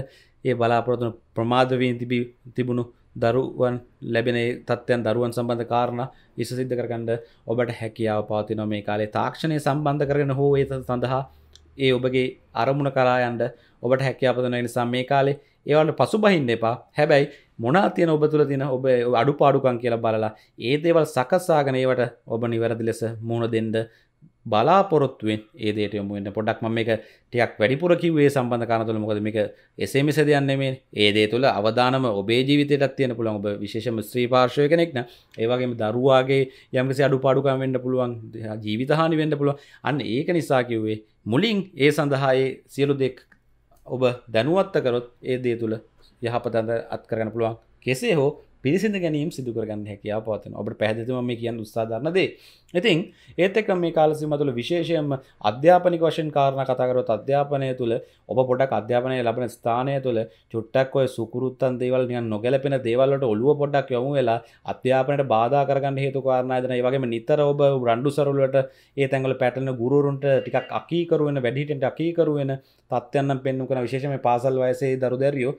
ඒ බලාපොරොතුන ප්‍රමාධවීන් තිබී තිබුණු දරුවන් ලැබෙන තත්වයන් දරුවන් සම්බන්ධ කාරණ ඉස සිද්ධ කරගන්නඩ ඔබට හැකියාව පාතින මේ කාලේ තාක්ෂණය සම්බන්ධ කරගෙන හෝ ඒත සඳහා ඒ ඔබගේ අරමුණ කරායන්ට ඔබට හැකියාපදන නිසා මේ කාලේ ඒවලට පසු බහින්න එපා හැබැයි මොනාතියන ඔබ තුළ තින ඔබ අඩු පාඩුකන් කියලා බලලා ඒ දේවල් සකස්සාගනේවට ඔබ නිවැරදි ලෙස මුණ දෙන්ඩ බලාපොරොත්තුවෙන් ඒදේට යොමු වෙන්න පොඩක් මම මේක ටිකක් වැඩිපුර කිව්වේ සම්බන්ධ කාරණා තුළ මොකද මේක එසේ මෙසේ දෙයක් නෙමෙයි ඒ දේ තුළ අවදානම ඔබේ ජීවිතයටත් තියෙන පුළුවන් ඔබ විශේෂම ස්ත්‍රී පාර්ශ්වය කෙනෙක් නම් ඒ වගේම දරුවාගේ යම්කිසි අඩුපාඩුකම් වෙන්න පුළුවන් ජීවිත හානි වෙන්න පුළුවන් අන්න ඒක නිසා කිව්වේ මුලින් ඒ සඳහා ඒ සියලු දේ ඔබ දැනුවත්ත කරොත් ඒ දේ තුළ යහපතන්ද අත්කරගන්න පුළුවන් කෙසේ හෝ පිරිසිඳ ගැනීම සිදුකරගන්න හැකයා පවතන ඔබට පැහදිතුම මේ කියන්න උත්සාධරනදේ ඉතින් ඒත් එක මේ කාලසි මතුළ විශේෂයම අධ්‍යාපනික වශයෙන් කාරණ කතාකරොත් අධ්‍යාපනය තුළ ඔබ පොඩක් අධ්‍යාපනය ලබන ස්ථානය තුළ චුට්ටක් ඔය සුකරුත්තන් දේවල් නිය නොගැලපෙන දේවල්ලට ඔලුව පොඩක් යොමු වෙලා අධ්‍යාපනයට බාධාකරගන්න හේතු කාරණයදන වගේම නිතර ඔබ රන්ඩු සරුලට ඒ තැඟල පැටන ගුරුන්ට ටිකක් අකීකරුවෙන වැඩිටෙන්ට අකීකරුවෙන තත්යන්න පෙන්න්නු කන විශේෂම පාසල් වයසේ දරුදැරියෝ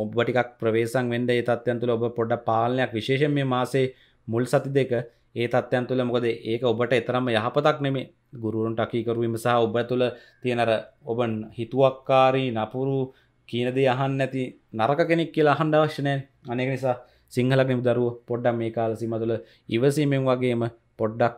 ඔබටිකක් ප්‍රවේසන් වෙන්ඩ ඒ තත්යන් තුළ ඔබ පොඩ පාලනයක් විශේෂම මේ මාසේ මුල් සති දෙක ඒ තත්යන් තුළ මොකද ඒක ඔබට එතරම්ම යහපතක් නෙමේ ගුරුවරුන්ට අකීකරුවීම සහ ඔබ තුළ තියෙනර ඔබන් හිතුවක්කාරී නපුරු කියනදේ අහන්න ඇති නරක කෙනෙක් කියලා අහන්ඩ අවශ්‍යනය අනෙක නිසා සිංහලක් නිමුදරුව පොඩ්ඩක් මේ කාල සිමතුළ ඉවසීමෙන් වගේම පොඩ්ඩක්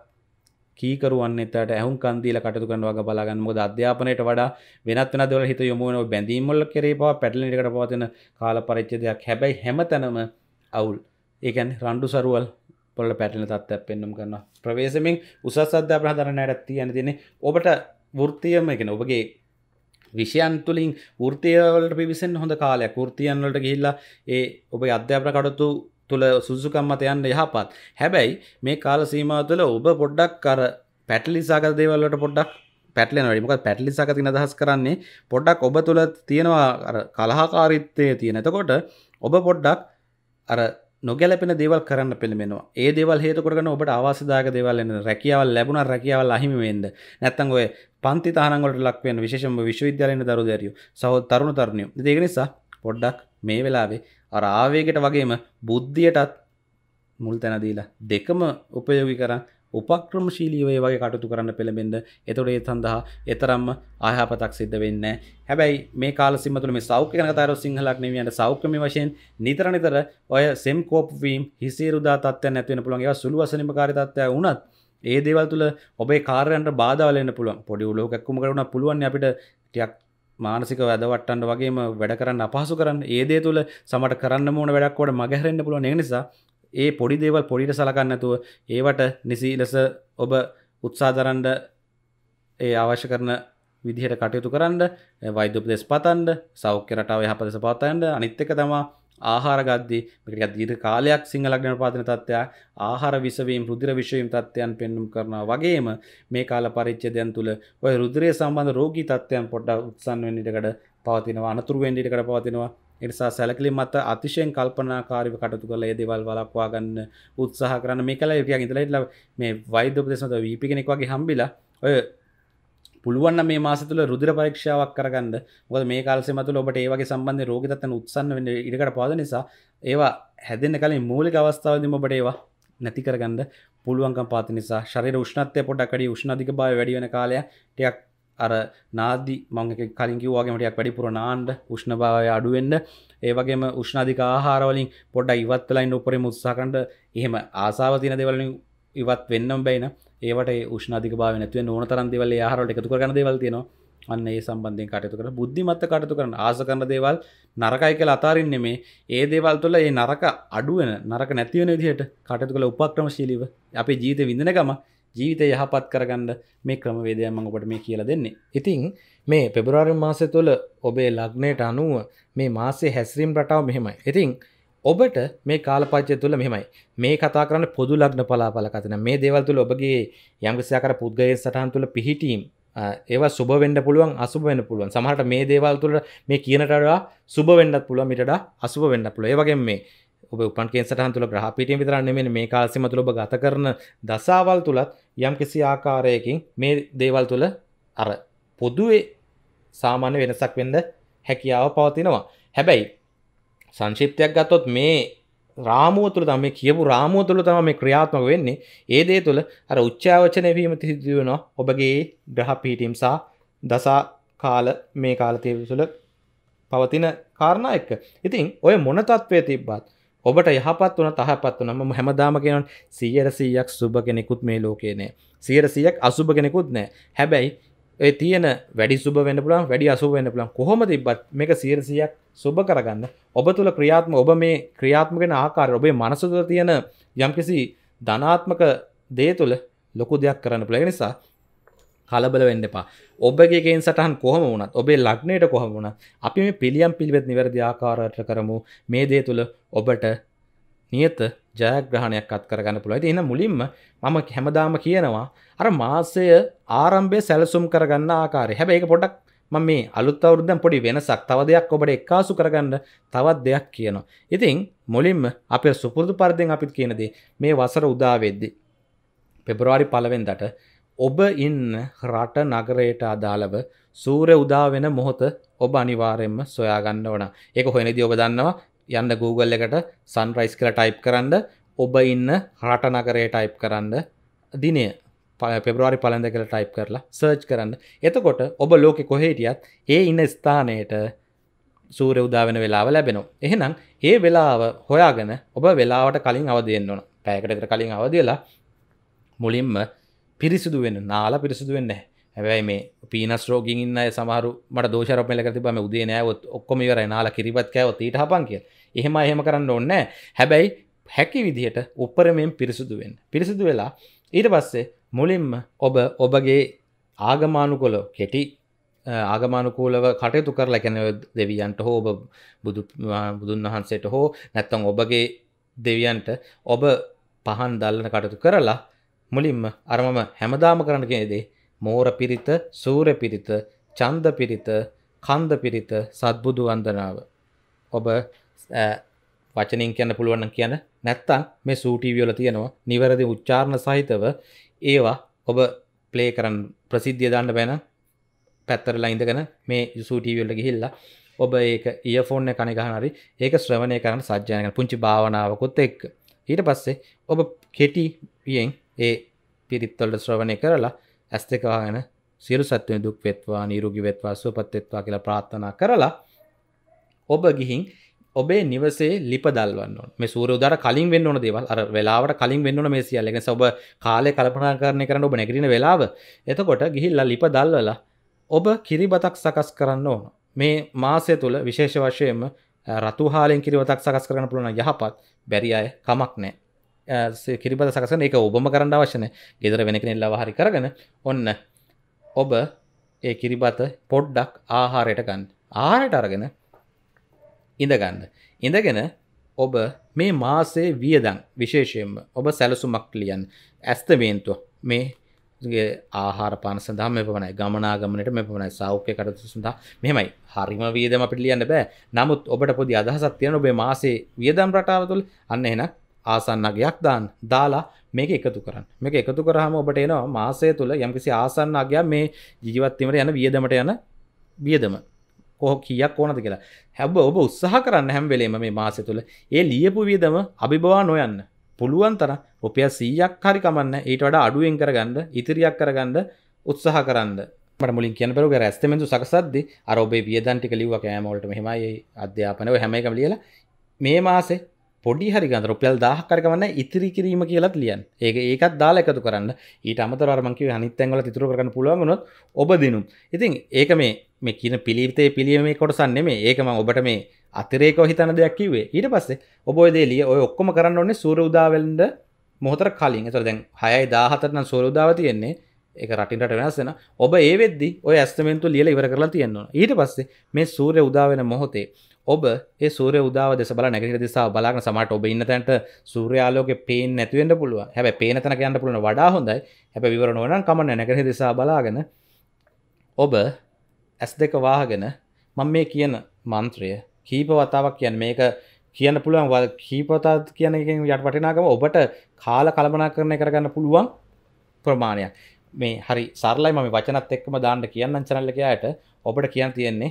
කීකරුවන් එතට ඇහුම් කන්දීල කටතු කරන වගේ බලාගන්න මොකද අධ්‍යාපනයට වඩා වෙනත් වෙනත් දේවල් හිත යොමු වෙන බැඳීම් වල කෙරේ පවා පැටලෙන එකට පවතින කාල පරිච්ඡේදයක් හැබැයි හැමතැනම අවුල් ඒ කියන්නේ රණ්ඩු සරුවල් පොළ පැටලෙන තත්ත්වයක් පෙන්වන්න කරනවා ප්‍රවේශමෙන් උසස් අධ්‍යාපන හදරණයට තියෙන දෙන්නේ ඔබට වෘත්තියම එකන ඔබගේ විෂයන් තුළින් ෘතියවලට පිවිසෙන් හොඳ කාලයක් ෘතියන්වලට ගිහිල්ලා ඒ ඔබ අධ්‍යාපන කඩතු තුළ සුදුසුකම්මත යන්න යහපත් හැබැයි මේ කාල සීමා තුළ ඔබ පොඩ්ඩක් කර පැටලිසාක දේවල්ලට පොඩ්ඩක් පැටලෙන වැඩිමක පැටලිසාක තින අදහස් කරන්නේ පොඩ්ඩක් ඔබ තුළ තියෙනවා කලහාකාරිත්තය තියෙනතකොට ඔබ පොඩ්ඩක් අර නොගැලපෙන දේවල් කරන්න පිළිමෙනවා ඒ දේවල් හේතුකොටන ඔබට අවාසදාක දේවල් එන්න රැකියාවල් ලැබුණ රැකියාවල් අහිමිවෙන්ද නැත්තන් ඔය පන්ති තානගොට ලක්වෙන විශෂම විශ්වවිද්‍යාලන දරු දැරිය සහෝ තරුණ තරුණයෝ දෙක නිසා පොඩ්ඩක් මේ වෙලාවේ අර ආවේගයට වගේම බුද්ධියටත් මුල් තැන දීලා දෙකම උපයෝගී කරන් උපක්‍රමශීලීව ඒ වගේ කටයුතු කරන්න පෙළඹෙන්න. එතකොට ඒ සඳහා ඊතරම්ම ආයහපතක් සිද්ධ වෙන්නේ හැබැයි මේ කාල සීම තුළ මේ සෞඛ්‍ය ගැන කතා කරලා සිංහලක් නෙවෙයි යන සෞඛ්‍යමය වශයෙන් නිතර නිතර ඔය සෙම් කෝප් වීම හිසීරුදා තත්ත්වයන් ඇති වෙන්න පුළුවන්. ඒවා සුළු වසනීමකාරී තත්ත්වය වුණත් ඒ දේවල් තුළ ඔබේ කාර්යයන්ට බාධා වෙන්න පුළුවන්. පොඩි උලෝකයක් කුම කරුණා පුළුවන් අපිට ටිකක් මානසික වැදවට්ටන්ට වගේම වැඩ කරන්න අපහසු කරන්න ඒදේ තුළ සමට කරන්න මෝන වැඩක්වට මගහරෙන්න්න පුළුවන් නිසා ඒ පොඩි දේවල් පොඩිට සලකන්නතුව ඒවට නිසි ලෙස ඔබ උත්සාදරන්ඩ ඒ අවශ්‍ය කරන විදිහට කටයුතු කරන්න වෛද්‍යපදෙස් පතන්ඩ සෞඛ්‍ය රටාව හපදෙස පාතන්ඩ අනිත්තක තමා ආහාරගද්දී මේකට දීර්ඝ කාලයක් සිංහලග්නන පාදන තත්ත්වය ආහාර විසවීම රුධිර විෂවීම තත්ත්වයන් පෙන්눔 කරනවා වගේම මේ කාල පරිච්ඡේදයන් තුල ওই රුධිරය සම්බන්ධ රෝගී තත්ත්වයන් පොඩ්ඩක් උත්සන්න වෙන්න ඉඩකඩ පවතිනවා අනතුරු වෙන්න ඉඩකඩ පවතිනවා නිසා සැලකලින් මත අතිශයෙන් කල්පනාකාරව කටතු කළ ඒ දෙවල් වලක්වා ගන්න උත්සාහ කරන්න මේ කලා ටියක් ඉඳලා ඉట్లా මේ වෛද්‍ය උපදේශක වීපි කෙනෙක් වගේ හම්බිලා ඔය පුළුවන් මේ මාසතුල රුදුර පරීක්ෂාවක් කරගන්න මොකද මේ කාලේ මතුල ඔබට ඒ වගේ සම්බන්ධ රෝග තත්ත්වයන් උත්සන්න වෙන්න ඉඩකට පාද නිසා ඒවා හැදෙන්න කලින් මූලික අවස්ථාවේදීම ඔබට ඒවා නැති කරගන්න පුළුවන්කම් පාති නිසා ශරීර උෂ්ණත්වය පොඩක් අඩි උෂ්ණ අධිකභාවය වැඩි වෙන කාලය ටිකක් අර නාදී මංක කලින් කිව්වාගේ මටයක් වැඩිපුර නාන්ඩ උෂ්ණභාවය අඩුවෙන්ඩ ඒ වගේම උෂ්ණධික ආහාරවලින් පොඩ්ඩ ඉවත්වලයින් උපරම උත්සාකන්ඩ එහෙම ආසාව තින දෙවලින් ඉවත් වෙන්නම් බැයින ඒට ෂ්නතික භාවනත්ව ඕන තරන්දිවල හරට එකතු කරන දෙවල්තියන අන්න ඒ සම්බන්ධය කටයුතු කර බුද්ධිමත්ත කටතු කරන ආස කරන දේවල් නරකයි කළ අතාරන්න මේ ඒ දේවල් තුළ ඒ නරක අඩුවන නරක නැතිවන දිහට කටතු කළ උපක්‍රම ශීලිව අපේ ජීත විඳනකම ජීවිත යහපත් කරගන්න මේ ක්‍රමවේදය මඟපට මේ කියලා දෙන්නේ. ඉතිං මේ පෙබරාරි මාසය තුළ ඔබේ ලග්නයට අනුව මේ මාසේ හැස්රීම් රටාව මෙහෙමයි. ඉතිං ඔබට මේ කාලපච්චය තුළ මෙමයි මේ කතා කරන්න පොදු ලග්න පලාපල කතන මේ දේවල් තුළ ඔබගේ යංගසයකර පුද්ගය සටහන් තුළ පිහිටීම් ඒව සුබ වෙන්ඩ පුළුවන් අසුබ වෙන්න පුළුවන් සමහට මේ දේවල් තුළ මේ කියනටවා සුබ වෙන්නත් පුළුව මිට අසුබ වෙන්න පුළුව ඒවගේ මේ ඔබ උපන්ගේ සටහන් තුළ ග්‍රහපිටීම විතරන්න මෙ මේ කාල්සිම තුළ ඔබ ගත කරන දසාවල් තුළත් යම් කිසි ආකාරයකින් මේ දේවල් තුළ අර පොදුවේ සාමාන්‍ය වෙනසක් වෙන්ද හැකියාව පවතිනවා හැබැයි සංශිප්තයක් ගත්තොත් මේ රාමුව තුළ තම කියපු රාමුව තුළ තම මේ ක්‍රියාත්මක වෙන්නේ ඒ දේ තුළ අර උච්චාවචනය වීම තිසිදුවනවා ඔබගේ ග්‍රහ පිහිටීම් සහ දසා කාල මේ කාලතය තුළ පවතින කාරණා එක්ක ඉතින් ඔය මොන තත්ත්වය තිබ්බත් ඔබට යහපත් වන තහපත් වනම හැමදාම කියනන් සියර සීයක් සුභ කෙනෙකුත් මේ ලෝකේ නෑ සියර සියක් අසුභ කෙනෙකුත් නෑ හැබැයි ඒ තියෙන වැඩි සුබ වෙන පුලන් වැඩි අසු වෙන පුලන් කොහොම තිබත් මේක සීරසියක් සුබ කරගන්න ඔබ තුළ ක්‍රියාත්ම ඔබ මේ ක්‍රියාත්මගෙන ආකාර ඔබේ මනසුද තියෙන යම්කිසි ධනාත්මක දේ තුළ ලොකු දෙයක් කරන්න පුළ නිසා කලබල වෙන්න එපා ඔබගේගෙන් සටහන් කොහම වුණත් ඔබේ ලක්නයට කොහම වුණත් අපි මේ පිළියම් පිළිවෙත් නිවැරදි ආකාරයට කරමු මේ දේ තුළ ඔබට නියත ජයග්‍රහණයක් අත් කරගන්න පුළුවන්. ඉතින් මුලින්ම මම හැමදාම කියනවා අර මාසය ආරම්භය සැලසුම් කරගන්න ආකාරය. හැබැයි ඒක පොඩ්ඩක් මම මේ අලුත් අවුරුද්දෙන් පොඩි වෙනසක් තව දෙයක් ඔබට එක්කාසු කරගන්න තවත් දෙයක් කියනවා. ඉතින් මුලින්ම අපේ සුපුරුදු පරිදිෙන් අපිත් කියන දේ මේ වසර උදා වෙද්දී පෙබරවාරි පළවෙනිදාට ඔබ ඉන්න රට නගරයට අදාළව සූර්ය උදා වෙන මොහොත ඔබ අනිවාර්යෙන්ම සොයාගන්න ඕන ඒක හොයනදී ඔබ දන්නවා යන්න Google එකට සන්රයිස් කළ ටයිප් කරන්න ඔබ ඉන්න හට නගරේ ටයිප් කරන්න දිනය පෙබරවාරි පලඳ කළ ටයිප් කරලා සර්ච් කරන්න එතකොට ඔබ ලෝක කොහේටියත් ඒ ඉන්න ස්ථානයට සූර උදාවෙන වෙලාව ලැබෙනවා එහෙනම් ඒ වෙලාව හොයාගෙන ඔබ වෙලාවට කලින් අවදයෙන් ඕන පෑකටකට කලින් අවදලා මුලින්ම පිරිසිදුවෙන් නාලා පිරිසිදුවෙන්නේ හැබැයි මේ පීනස් රෝගින් ඉන්න සමහරු මට දෝෂරපමල කර තිබම උදේ නෑවත් ඔක්කොම ඉවරයි නාලා කිරිපත් කෑවොත් ඊට හපන් කිය. එහෙම එහෙම කරන්න ඕනේ හැබැයි හැකි විදිහට උපරමෙන් පිරිසුදු වෙන්න. පිරිසිදු වෙලා ඊට පස්සේ මුලින්ම ඔබ ඔබගේ ආගමානුකොල කෙටි ආගමානුකූලව කටයුතු කරලා කැන දෙවියන්ට හෝ ඔබ බුදුන් වහන්සේට හෝ නැත්තම් ඔබගේ දෙවියන්ට ඔබ පහන් දල්ලන කටතු කරලා මුලින්ම අරමම හැමදාම කරන්න කියනදේ මෝර පිරිත, සූර්ය පිරිත, ඡන්ද පිරිත, කන්ද පිරිත, සත්බුදු වන්දනාව. ඔබ වචනින් කියන්න පුළුවන් කියන නැත්තම් මේ සූටීවි වල තියෙනවා නිවැරදි උච්චාරණ සහිතව ඒවා ඔබ ප්ලේ කරන්න ප්‍රසිද්ධිය දාන්න බෑන පැත්තරලා ඉඳගෙන මේ සූටීවි වල ගිහිල්ලා ඔබ ඒක ඉයෆෝන් එක කන ගහන හරි ඒක ශ්‍රවණය කරන්න සජ්ජාය කරන පුංචි භාවනාවකුත් එක්ක ඊට පස්සේ ඔබ කෙටි වියෙන් ඒ පිරිත්වල ශ්‍රවණය කරලා ඇස් දෙක වහගෙන සියලු සත්වයන් දුක් වෙත්වා නිරෝගී වෙත්වා සුවපත් වෙත්වා කියලා ප්‍රාර්ථනා කරලා ඔබ ගිහින් ඔබේ නිවසේ ලිප දල්වන්න මේ සූර උදර කලින් වෙන්න ඕන දේවල් අර වෙලාවට කලින් වෙන්න ඕන මේ සියල්ල ඒ නිසා ඔබ කාලය කල්පනා කරන කරන්න ඔබ නැගිටින වෙලාව එතකොට ගිහිල්ලා ලිප දල්වලා ඔබ කිරිබතක් සකස් කරන්න ඕන මේ මාසය තුල විශේෂ වශයෙන්ම රතු හාලෙන් කිරිබතක් සකස් කරන්න පුළුවන් යහපත් බැරි අය කමක් නැහැ කිරිබද සකසන එක ඔබම කරන්න අවශ්‍යන ගෙදර වෙන කෙනෙල්ල හරි කරගෙන ඔන්න ඔබ ඒ කිරිබත පොඩ්ඩක් ආහාරයට ගන්න ආහාරයට අරගෙන ඉඳගන්න ඉඳගෙන ඔබ මේ මාසේ වියදං විශේෂයෙන්ම ඔබ සැලසුමක් ලියන් ඇස්තමේන්තුව මේ ආහාර පාන සඳහා මෙපමණයි ගමනාගමනට මෙපමණයි සෞඛ්‍ය කටතු සඳහා මෙමයි හරිම වියදම පිළියන්න බෑ නමුත් ඔබට පොදි අදහසක් තියෙන ඔබේ මාසේ වියදම් රටාව තුළ අන්න එනක් ආසන්නගයක් දාන්න දාලා මේක එකතු කරන්න මේක එකතු කරහම ඔබට එනවා මාසය තුළ යම්කිසි ආසන්න අගයක් මේ ජීවත්වීමට යන වියදමට යන වියදම කොහ කියක් ඕනද කියලා හැබ ඔබ උත්සාහ කරන්න හැම් වෙලේම මේ මාසය තුළ ඒ ලියපු වියදම අභිබවා නොයන්න පුළුවන් තර ඔපය සීයක් හරි කමන්න ඊට වඩා අඩුවෙන් කරගන්න ඉතිරියක් කරගන්න උත්සාහ කරන්න මුලින් කියන පෙරු රැස්තමෙන්තු සකසද්දි අරෝබේ වියදන්ටික ලිව්ව කෑමෝලට මෙහමයි අධ්‍යාපනව හැමයි කම ලියලා මේ මාසේ පොඩි හරි ගන්තර රුපියල් දාහක් කරගන්න ඉතිරි කිරීම කියලත් ලියන් ඒක ඒකත් දාල එකතු කරන්න ඊට අමතරමංකිව අනිත්තැන්වල තිතුර කරන්න පුළුවන්ගනොත් ඔබ දිනුම් ඉතින් ඒක මේ මේ කියන පිළිවිතේ පිළියීමේ කොටසන්නේ මේ ඒකම ඔබට මේ අතරේක හිතන දෙයක් කිවේ ඊට පස්සේ ඔබෝදේලිය ඔය ඔක්කොම කරන්න ඔන්නේ සූර උදාවල්ට මොහතර කලින් එතර දැන් හයයි දාහතරන සූර උදාව තියෙන්නේ එක රටින්ට වෙනස්සෙන ඔබ ඒවෙදදි ඔය ඇස්තමෙන්තු ලියල ඉවර කරලා තියෙන්නවා ඊට පස්සේ මේ සූරය උදාවෙන මොහොතේ ඔබ සූර උදාව දෙස බල නැගට දිසා බලාග සමට ඔබ ඉන්න තැන්ට සූරයාලෝක පේෙන් නැතිවෙන්ට පුළුව හැබ පේනතන කියන්න පුළුන වඩා හොඳයි හැබ විවරණවන කමන නැගට දිසා බලාගෙන ඔබ ඇස් දෙක වාහගෙන මං මේ කියන මන්ත්‍රය කීප වතාවක් කියන් මේක කියන්න පුළුවන් වල් කීපතාත් කියන එකින් යට වටිනාකම ඔබට කාල කළමනා කරණය කරගන්න පුළුවන් ප්‍රමාණයක් මේ හරි සරලයි මම වචනත් එක්කම දාන්න කියන්න චනල්ලකයායට ඔබට කියන්න තියෙන්නේ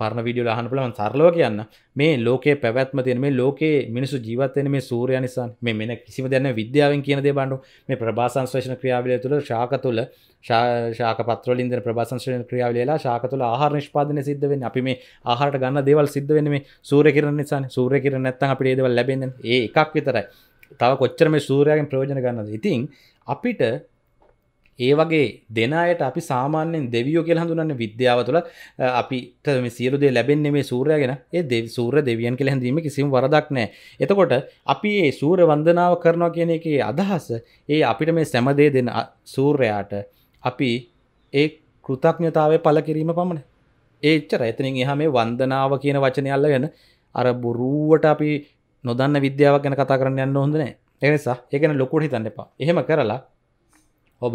පරණ විඩිය ලහන පුලන් සරලෝ කියන්න මේ ලෝකේ පැවැත්ම තියෙන මේ ලෝකේ මිනිසු ජීවත්වෙන මේ සූරය නිසා මේ මෙන කිසිම දැන විද්‍යාවෙන් කියන දේ බණ්ඩු මේ ප්‍රභාසංශේෂණ ක්‍රියාවලිය තුළ ශාක තුළ ශාක පත්‍රලින්ද ප්‍රභාසංශේෂණ ක්‍රියාවලියලා ශාක තුළ ආහාර නිෂ්පාදනය සිද්ධ වෙන්නේ අපි මේ ආහාරට ගන්න දේවල් සිද්ධ වෙන්නේ මේ සූර්ය කිරණ නිසානේ සූර්ය කිරණ නැත්තම් අපිට ඒ දේවල් ලැබෙන්නේ ඒ එකක් විතරයි තව කොච්චර මේ සූර්යාගෙන් ප්‍රයෝජන ගන්නද ඉතින් අපිට ඒ වගේ දෙන අයට අපි සාමාන්‍යෙන් දෙවියෝ කියලා හඳුනන්න විද්‍යාව තුළ අපිට සියලුදේ ලැබෙන්නේ මේ සූරයගෙන ඒ දෙ සූර දෙවියන් කෙළ හැඳීම කිසිම වරදක් නෑ එතකොට අපි ඒ සූර වන්දනාව කරනවා කියන එක අදහස ඒ අපිට මේ සැමදේ දෙන සූර්යාට අපි ඒ කෘතඥතාව පල කිරීම පමණ ඒච්චර එතනින් එහා මේ වන්දනාව කියන වචනයල්ල ගැන අර බොරුවට අපි නොදන්න විද්‍යාවක් ගැන කතා කරන්න යන්න හොඳ නෑ එනිසා ඒගැන ලොකුට හිතන්න එපා එහෙම කරලා ඔබ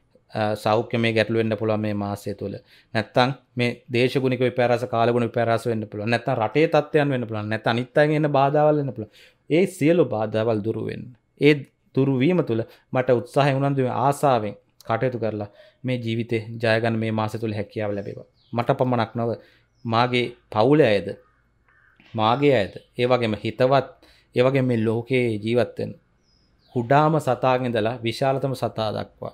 සෞඛ්‍යමය ගැටලුවෙන්න්න පුළුව මේ මාසය තුළ නැත්තං මේ දේශගුණික විපරස කාලගුණ විපරස වන්න පුළ නැත රටේ තත්වයන් වන්න පුළන් නැත අනිත්තන් එන්න බාධාවල්න්න පුළ ඒ සියලු බාධාවල් දුරුවෙන් ඒ දුරුවීම තුළ මට උත්සාහ උනන්දුව ආසාාවෙන් කටයුතු කරලා මේ ජීවිතය ජයගන්න මේ මාස තුළ හැකියාව ලැබේවා මට පමණක් නොව මාගේ පවුල ඇයද මාගේ ඇද ඒවගේම හිතවත් ඒවගේ මේ ලෝකයේ ජීවත්වෙන් හුඩාම සතාගෙදලා විශාලතම සතා දක්වා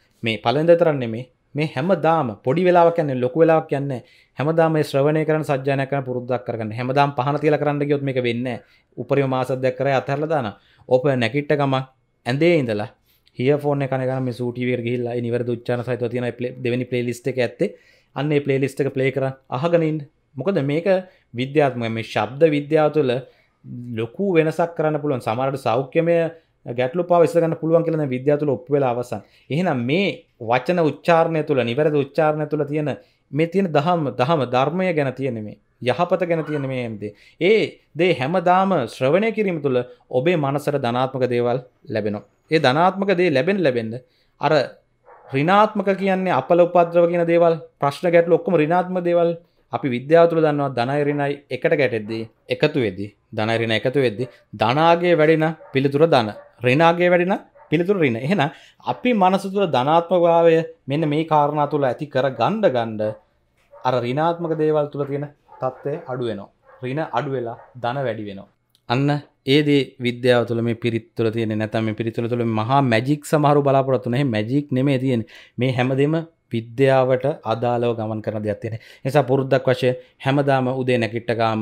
මේ පලඳ තරන්නේ මේ මේ හැමදාම පොඩි වෙලාවක් කියන්නේ ලොකු වෙලාවක් කියන්නේ හැමදාම මේ ශ්‍රවණය කරන සජ්ජායනා කරන පුරුද්දක් කරගන්න හැමදාම පහන තියලා කරන්න ගියොත් මේක වෙන්නේ නැහැ උපරිම මාසක් දෙක කරේ අතහැරලා දාන ඕප නැකිට්ට ගම ඇඳේ ඉඳලා හියෆෝන් එක කන ගන්න මේ සූ ටීවී එකට ගිහිල්ලා ඒ නිවැරදි උච්චාරණ සහිතව තියෙන දෙවෙනි ප්ලේලිස්ට් එක ඇත්තේ අන්න ඒ ප්ලේලිස්ට් එක ප්ලේ කරන් අහගෙන ඉන්න මොකද මේක විද්‍යාත්මක මේ ශබ්ද විද්‍යාව තුළ ලොකු වෙනසක් කරන්න පුළුවන් සමහරට සෞඛ්‍යමය ගැටලු පවස්සගන්න පුළුවන් කියලන විද්‍යාතුල ඔප්පු වෙලා අවසන් එහෙනම් මේ වචන උච්චාරණය තුළ නිවැරදි උච්චාරණය තුළ තියෙන මේ තියෙන දහම් දහම ධර්මය ගැන තියෙන මේ යහපත ගැන තියෙන මේ ඇම්දේ ඒ දේ හැමදාම ශ්‍රවණය කිරීම තුළ ඔබේ මනසට ධනාත්මක දේවල් ලැබෙනවා ඒ ධනාත්මක දේ ලැබෙන ලැබෙන්ද අර රිනාත්මක කියන්නේ අපල උපද්‍රව කියන දේවල් ප්‍රශ්න ගැටලු ඔක්කොම රිනාත්ම දේවල් අපි විද්‍යාව තුළ දන්නවා ධනය ඍණයි එකට ගැටෙද්දී එකතු වෙද්දී ධනය ඍණ එකතු වෙද්දී ධනාගේ වැඩෙන පිළිතුර ධන රෙනාගේ වැඩෙන පිළිතුර රින්න එහෙන අපි මනසතුර ධනාත්මභාවය මෙන්න මේ කාරණා තුළ ඇති කර ගණ්ඩ ගණ්ඩ අර රිනාත්මක දේවල් තුළ තියෙන තත්ත්වය අඩුවෙනවා රින අඩුවෙලා දන වැඩි වෙනවා අන්න ඒදේ විද්‍යාව තුළ මේ පිරිත්තුර තියෙන නැතම පිරිතුළ තුළ මහා මැජික් සමහරු බලාපොරත්තුනේ මැජික් නෙමේ තියෙන මේ හැමදම විද්‍යාවට අදාලව ගමන් කරන දෙයක් තියෙන නිසා පුරුද්දක් වශය හැමදාම උදේ නැකිට්ටකාම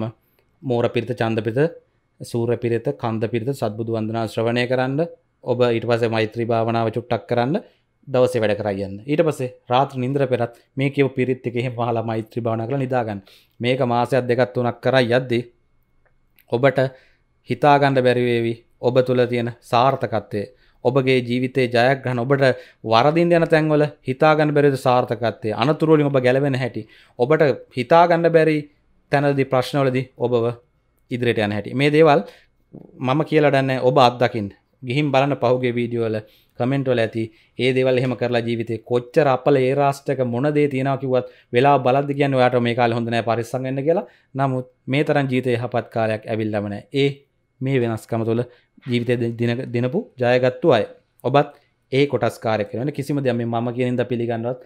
මෝර පිරිත චන්ද පිත සූර පිරිත කන්ද පිරිත සත්බුදු වන්දනා ශ්‍රවණය කරන්න ඔබ ඊට පසේ මෛත්‍රී භාවනාව චුට්ටක් කරන්න දවස වැඩ කරයන්න ඊට පසේ රාත්‍ර නින්ද්‍ර පෙරත් මේ කියව පිරිත් එකෙ මහලා මෛත්‍රී භාවන කළ නිදාගන්න මේක මාසයක් දෙකත් වනක් කරයි යද්දී ඔබට හිතාගණ්ඩ බැරිවේවි ඔබ තුළ තියෙන සාර්ථකත්වය ඔබගේ ජීවිතේ ජයක් ගන්න ඔබට වරදින් යන තැන්වල හිතාගන්න බැරිද සාර්ථකත්වය අනතුරුවලින් ඔබ ගැලවෙන හැටි ඔබට හිතාගන්න බැරි තැනදි ප්‍රශ්නවලදී ඔබව ඉදිරියට යන හැටි මේ දේවල් මම කියලඩන්න ඔබ අත්දකින් ගිහිම් බලන්න පහුගේ වීඩියෝල කමෙන්ටොල ඇති ඒ දෙවල් එහෙම කරලා ජීවිතේ කොච්චර අපල ඒ රාෂ්ටක මොනදේ තියෙනවා කිව්වත් වෙලා බලද්දි කියන්නේ ඔයාට මේ කාලේ හොඳ නැහැ පරිස්සම් වෙන්න කියලා. නමුත් මේ තරම් ජීවිතේ යහපත් කාලයක් ඇවිල්ලාම නැහැ. ඒ මේ වෙනස්කම තුළ ජීවිතේ දින දිනපු ජයගත්තු අය. ඔබත් ඒ කොටස්කාරය කරන කිසිම දෙයක් මේ මම කියන ඉඳ පිළිගන්නවත්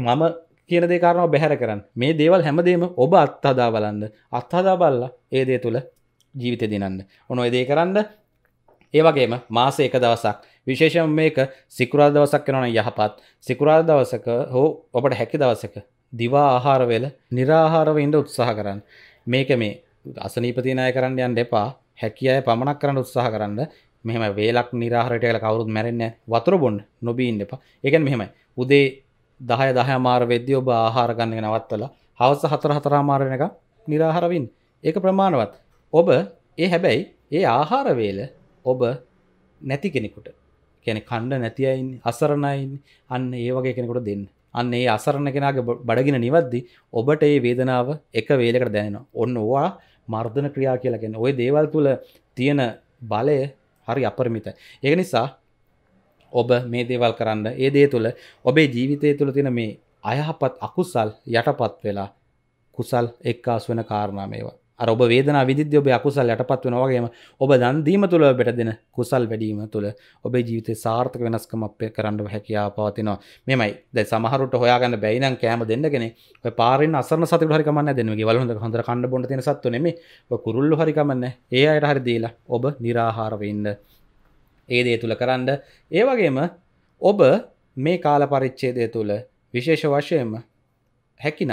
මම කියන දෙකාරනව බැහැර කරන්න මේ දේවල් හැමදේම ඔබ අත්හදා බලන්න අත්හදා බල්ලා ඒ දේ තුළ ජීවිත දිනන්න ඔනො එදේ කරන්න ඒවගේම මාස එක දවසක් විශේෂම මේක සිකුරා දවසක් වෙනවන යහපත් සිකුරා දවසක හෝ ඔබට හැකි දවසක දිවා ආහාරවෙල නිරාහාරව ඉන්ඩ උත්සාහ කරන්න මේක මේ අසනීපතිනාය කරන්න යන් දෙපා හැකි අය පමණක් කරන්න උත්සාහ කරන්න මෙහම වේලක් නිරහරටයල කවරුත් මැරෙන්න වතුර බොන්ඩ නොබීන් දෙපා එකන් මෙහෙමයි උදේ දහය දහය මාර වෙද්‍යෝ ආහාර ගන්න නවත්වල හවස හතර හතරා මාරණ එක නිරාහරවින් ඒක ප්‍රමාණවත් ඔබ ඒ හැබැයි ඒ ආහාරවේල ඔබ නැති කෙනෙකුට කැන කණ්ඩ නැතියින් අසරණයින් අන්න ඒ වගේ කෙනෙකුට දෙන්න අන්න ඒ අසරණ කෙනගේ බඩගෙන නිවද්දි ඔබට ඒ වේදනාව එක වේලකට දැනෙන ඔන්න ඕවා මර්ධන ක්‍රියා කියලගෙන ඔය දේවල් තුළ තියෙන බලය හරි අපරමිත ඒ නිසා ඔබ මේ දේවල් කරන්න ඒ දේ තුළ ඔබේ ජීවිතය තුළ තින මේ අයහපත් අකුසල් යටපත් වෙලා කුසල් එක්කාස් වෙන කාරණා මේවා අර ඔබ වේදනා විදිද්‍ය ඔබ අකුසල් යටපත් වෙන වගේම ඔබ දන් දීම තුළ බෙට දෙන කුසල් වැඩීම තුළ ඔබේ ජීවිතේ සාර්ථක වෙනස්කමක් කරන්න හැකියාව පවතිනවා. මෙමය දැන් සමහරට හොයාගන්න බැයි නම් කෑම දෙන්න කෙනෙක් ඔය පාරින් අසරණ සතෙකුට හරි කමක් නැහැ දෙන්නේ. ගෙවල් හොඳ හොඳ කන්න බොන්න තියෙන සත්තු නෙමෙයි. ඔය කුරුල්ලෝ හරි කමක් නැහැ. ඒ අයට හරි දීලා ඔබ निराහාර වෙන්න ඒ දේ තුළ කරන්න ඒවගේම ඔබ මේ කාල පරිච්චේදය තුළ විශේෂ වශයෙන්ම හැකිනම්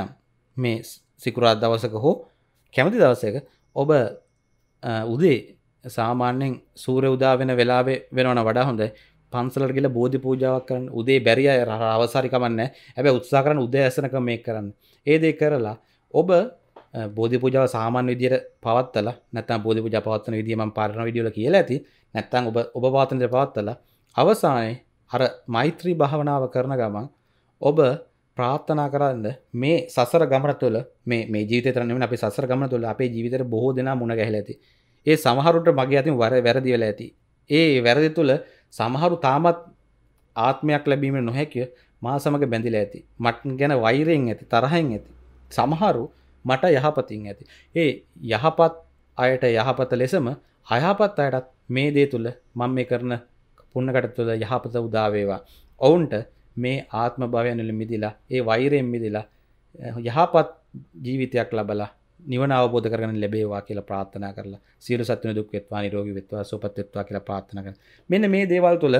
මේ සිකුරාත් දවසක හෝ කැමති දවසක ඔබ උදේ සාමාන්‍යෙන් සූර උදා වෙන වෙලාවේ වෙනවන වඩා හොඳ පන්සලට ගිල බෝධි පූජාවක් කරන්න උදේ බැරිය අවසාරිකමන්න ඇබ උත්සා කරන උදේ ඇසනක මේ කරන්න ඒදේ කරලා ඔබ බෝධි පූජාව සාමාන්‍ය විදියට පවත්තලා නැත්නම් බෝධි පූජා පවත්වන විදිය මම පාරණ වීඩියෝ වල කියලා ඇති. නැත්නම් ඔබ ඔබ පවත්වන විදිය පවත්තලා අවසානයේ අර මෛත්‍රී භාවනාව කරන ගමන් ඔබ ප්‍රාර්ථනා කරන්න මේ සසර ගමන තුළ මේ මේ ජීවිතය තරන්නේ නෙමෙයි අපේ සසර ගමන තුළ අපේ ජීවිතේට බොහෝ දෙනා මුණ ගැහිලා ඇති. ඒ සමහරුන්ට මගේ අතින් වැරදි වෙලා ඇති. ඒ වැරදි තුළ සමහරු තාමත් ආත්මයක් ලැබීම නොහැකිය මා සමග බැඳිලා ඇති. මට ගැන වෛරයෙන් ඇති, තරහෙන් ඇති. සමහරු මට යහපතින් ඇති. ඒ යහපත් අයට යහපත ලෙසම අයහපත් අයටත් මේ දේ තුළ මං මේ කරන පුන්නකට තුළ යහපත උදාවේවා. ඔවුන්ට මේ ආත්ම භවයනල මිදිලා ඒ වෛරයෙන් මිදිලා යහපත් ජීවිතයක් ලබලා නිවන අවබෝධ කරන ලැබේවා කියලා ප්‍රාත්ථනා කරලා සියලු සත්වන දුක් වෙත්වා නිරෝගී වෙත්වා සුවපත් වෙත්වා කියලා ප්‍රාර්ථනා කරනවා. මෙන්න මේ දේවල් තුළ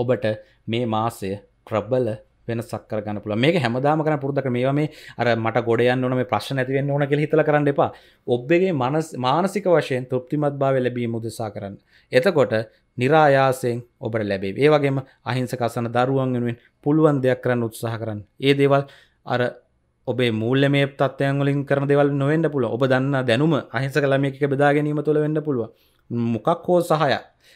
ඔබට මේ මාසය ප්‍රබල වෙනසක් කරගන්න පුළ මේ හැමදාම කරන පුරදක මේ මේ අර මට ගොඩයන් ඕන මේ ප්‍රශ්න ඇතිවෙන් ඕන කෙ හිතල කරන්න එපා ඔබ්බගේ මනස් මානසික වශයෙන් තෘප්තිමත් භාව ලැබීම මුදසා කරන්න එතකොට නිරායාසයෙන් ඔබට ලැබේ ඒ වගේම අහිංසකසන දරුවන් වෙනුවෙන් පුළුවන් දෙයක් කරන්න උත්සාහ කරන්න ඒ දේවල් අර ඔබේ මුල්ල මේ තත්වයන්ගලින් කරන දෙවල් නොවෙන්න පුළ ඔබ දන්න දැනුම අහිංසක ළමයක බෙදා ගැනීම තුළ වෙන්න පුළුව මොකක් හෝ සහයක්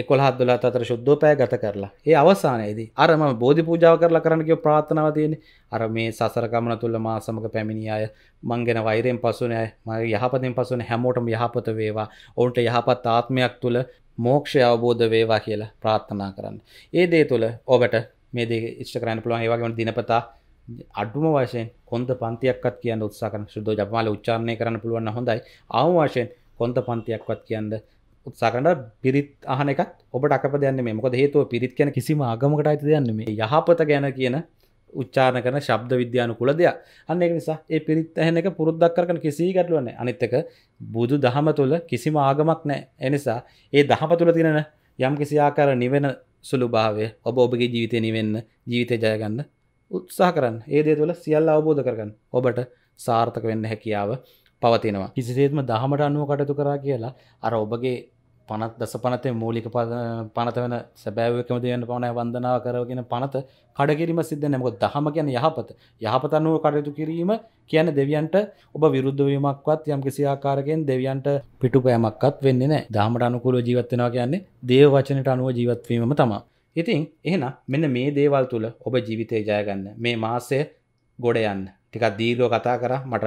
එකොළහත් දොලත් අතර ශුද්ධෝපය ගත කරලා ඒ අවසානයේදී අරම බෝධි පූජාව කරලා කරන්න කියව ප්‍රාර්ථනාව තියෙන්නේ අර මේ සසර ගමන තුල මා සමග පැමිණි අය මං ගැන වෛරයෙන් පසුනේ අය මගේ යහපතෙන් පසුනේ හැමෝටම යහපත වේවා ඔවුන්ට යහපත් ආත්මයක් තුල මෝක්ෂය අවබෝධ වේවා කියලා ප්‍රාර්ථනා කරන්න. ඒ දේ තුල ඔබට මේ දේ ඉෂ්ට කරන්න පුළුවන් ඒ වගේම දිනපතා අඩුම වශයෙන් කොන්ද පන්තියක්වත් කියන්න උත්සාහ කරන සුද්ධෝ ජපමාල උච්චාරණය කරන්න පුළුවන් හොඳයි. ආම වශයෙන් කොන්ද පන්තියක්වත් කියන්න උත්සාකඩ පිරිත් අහනකත් ඔබට අප දැන්න මොක හේතුව පිරිත් කියන කිසිම ආගමකට අයිති දයන්න මේ යහපත ගැන කියන උච්චාන කරන ශබ්ද විද්‍යාන කුල දෙයක් අන්න එක නිසා ඒ පිරිත් ඇහෙන එක පුරුද්දක් කරන කිසි ගැටලුවන අනිත්තක බුදු දහම තුළ කිසිම ආගමක් නෑ එනිසා ඒ දහම තුළ තිනෙන යම් කිසි ආකාර නිවෙන සුළු භාවය ඔබ ඔබගේ ජීවිතය නිවෙන්න ජීවිතය ජයගන්න උත්සාහ කරන්න ඒ දේ තුළ සියල්ල අවබෝධ කරගන්න ඔබට සාර්ථක වෙන්න හැකියාව පවතිනවා කිසිසේත්ම දහමට අනුව කටතු කරා කියලා අර ඔබගේ පනත් දස පනතේ මූලික පද පනත වන සැබෑවකම දයන්න පවනය වන්දනාව කරගෙන පනත කඩකිරීම සිද්ධ නැමක දහම කියන යහපත යහපත අනුව කටයුතු කිරීම කියන දෙවියන්ට ඔබ විරුද්ධවීමක්වත් යම් කිසිආකාරකෙන් දෙවියන්ට පිටු පෑමක්වත් වෙන්නේ නෑ දාමට අනුකූල ජීවත්වෙනවා කියන්නේ දේව වචනට අනුව ජීවත්වීම තමා ඉතින් එහෙන මෙන්න මේ දේවල් තුළ ඔබ ජීවිතය ජයගන්න මේ මාසය ගොඩ යන්න ටිකක් දීර්ලෝ කතා කර මට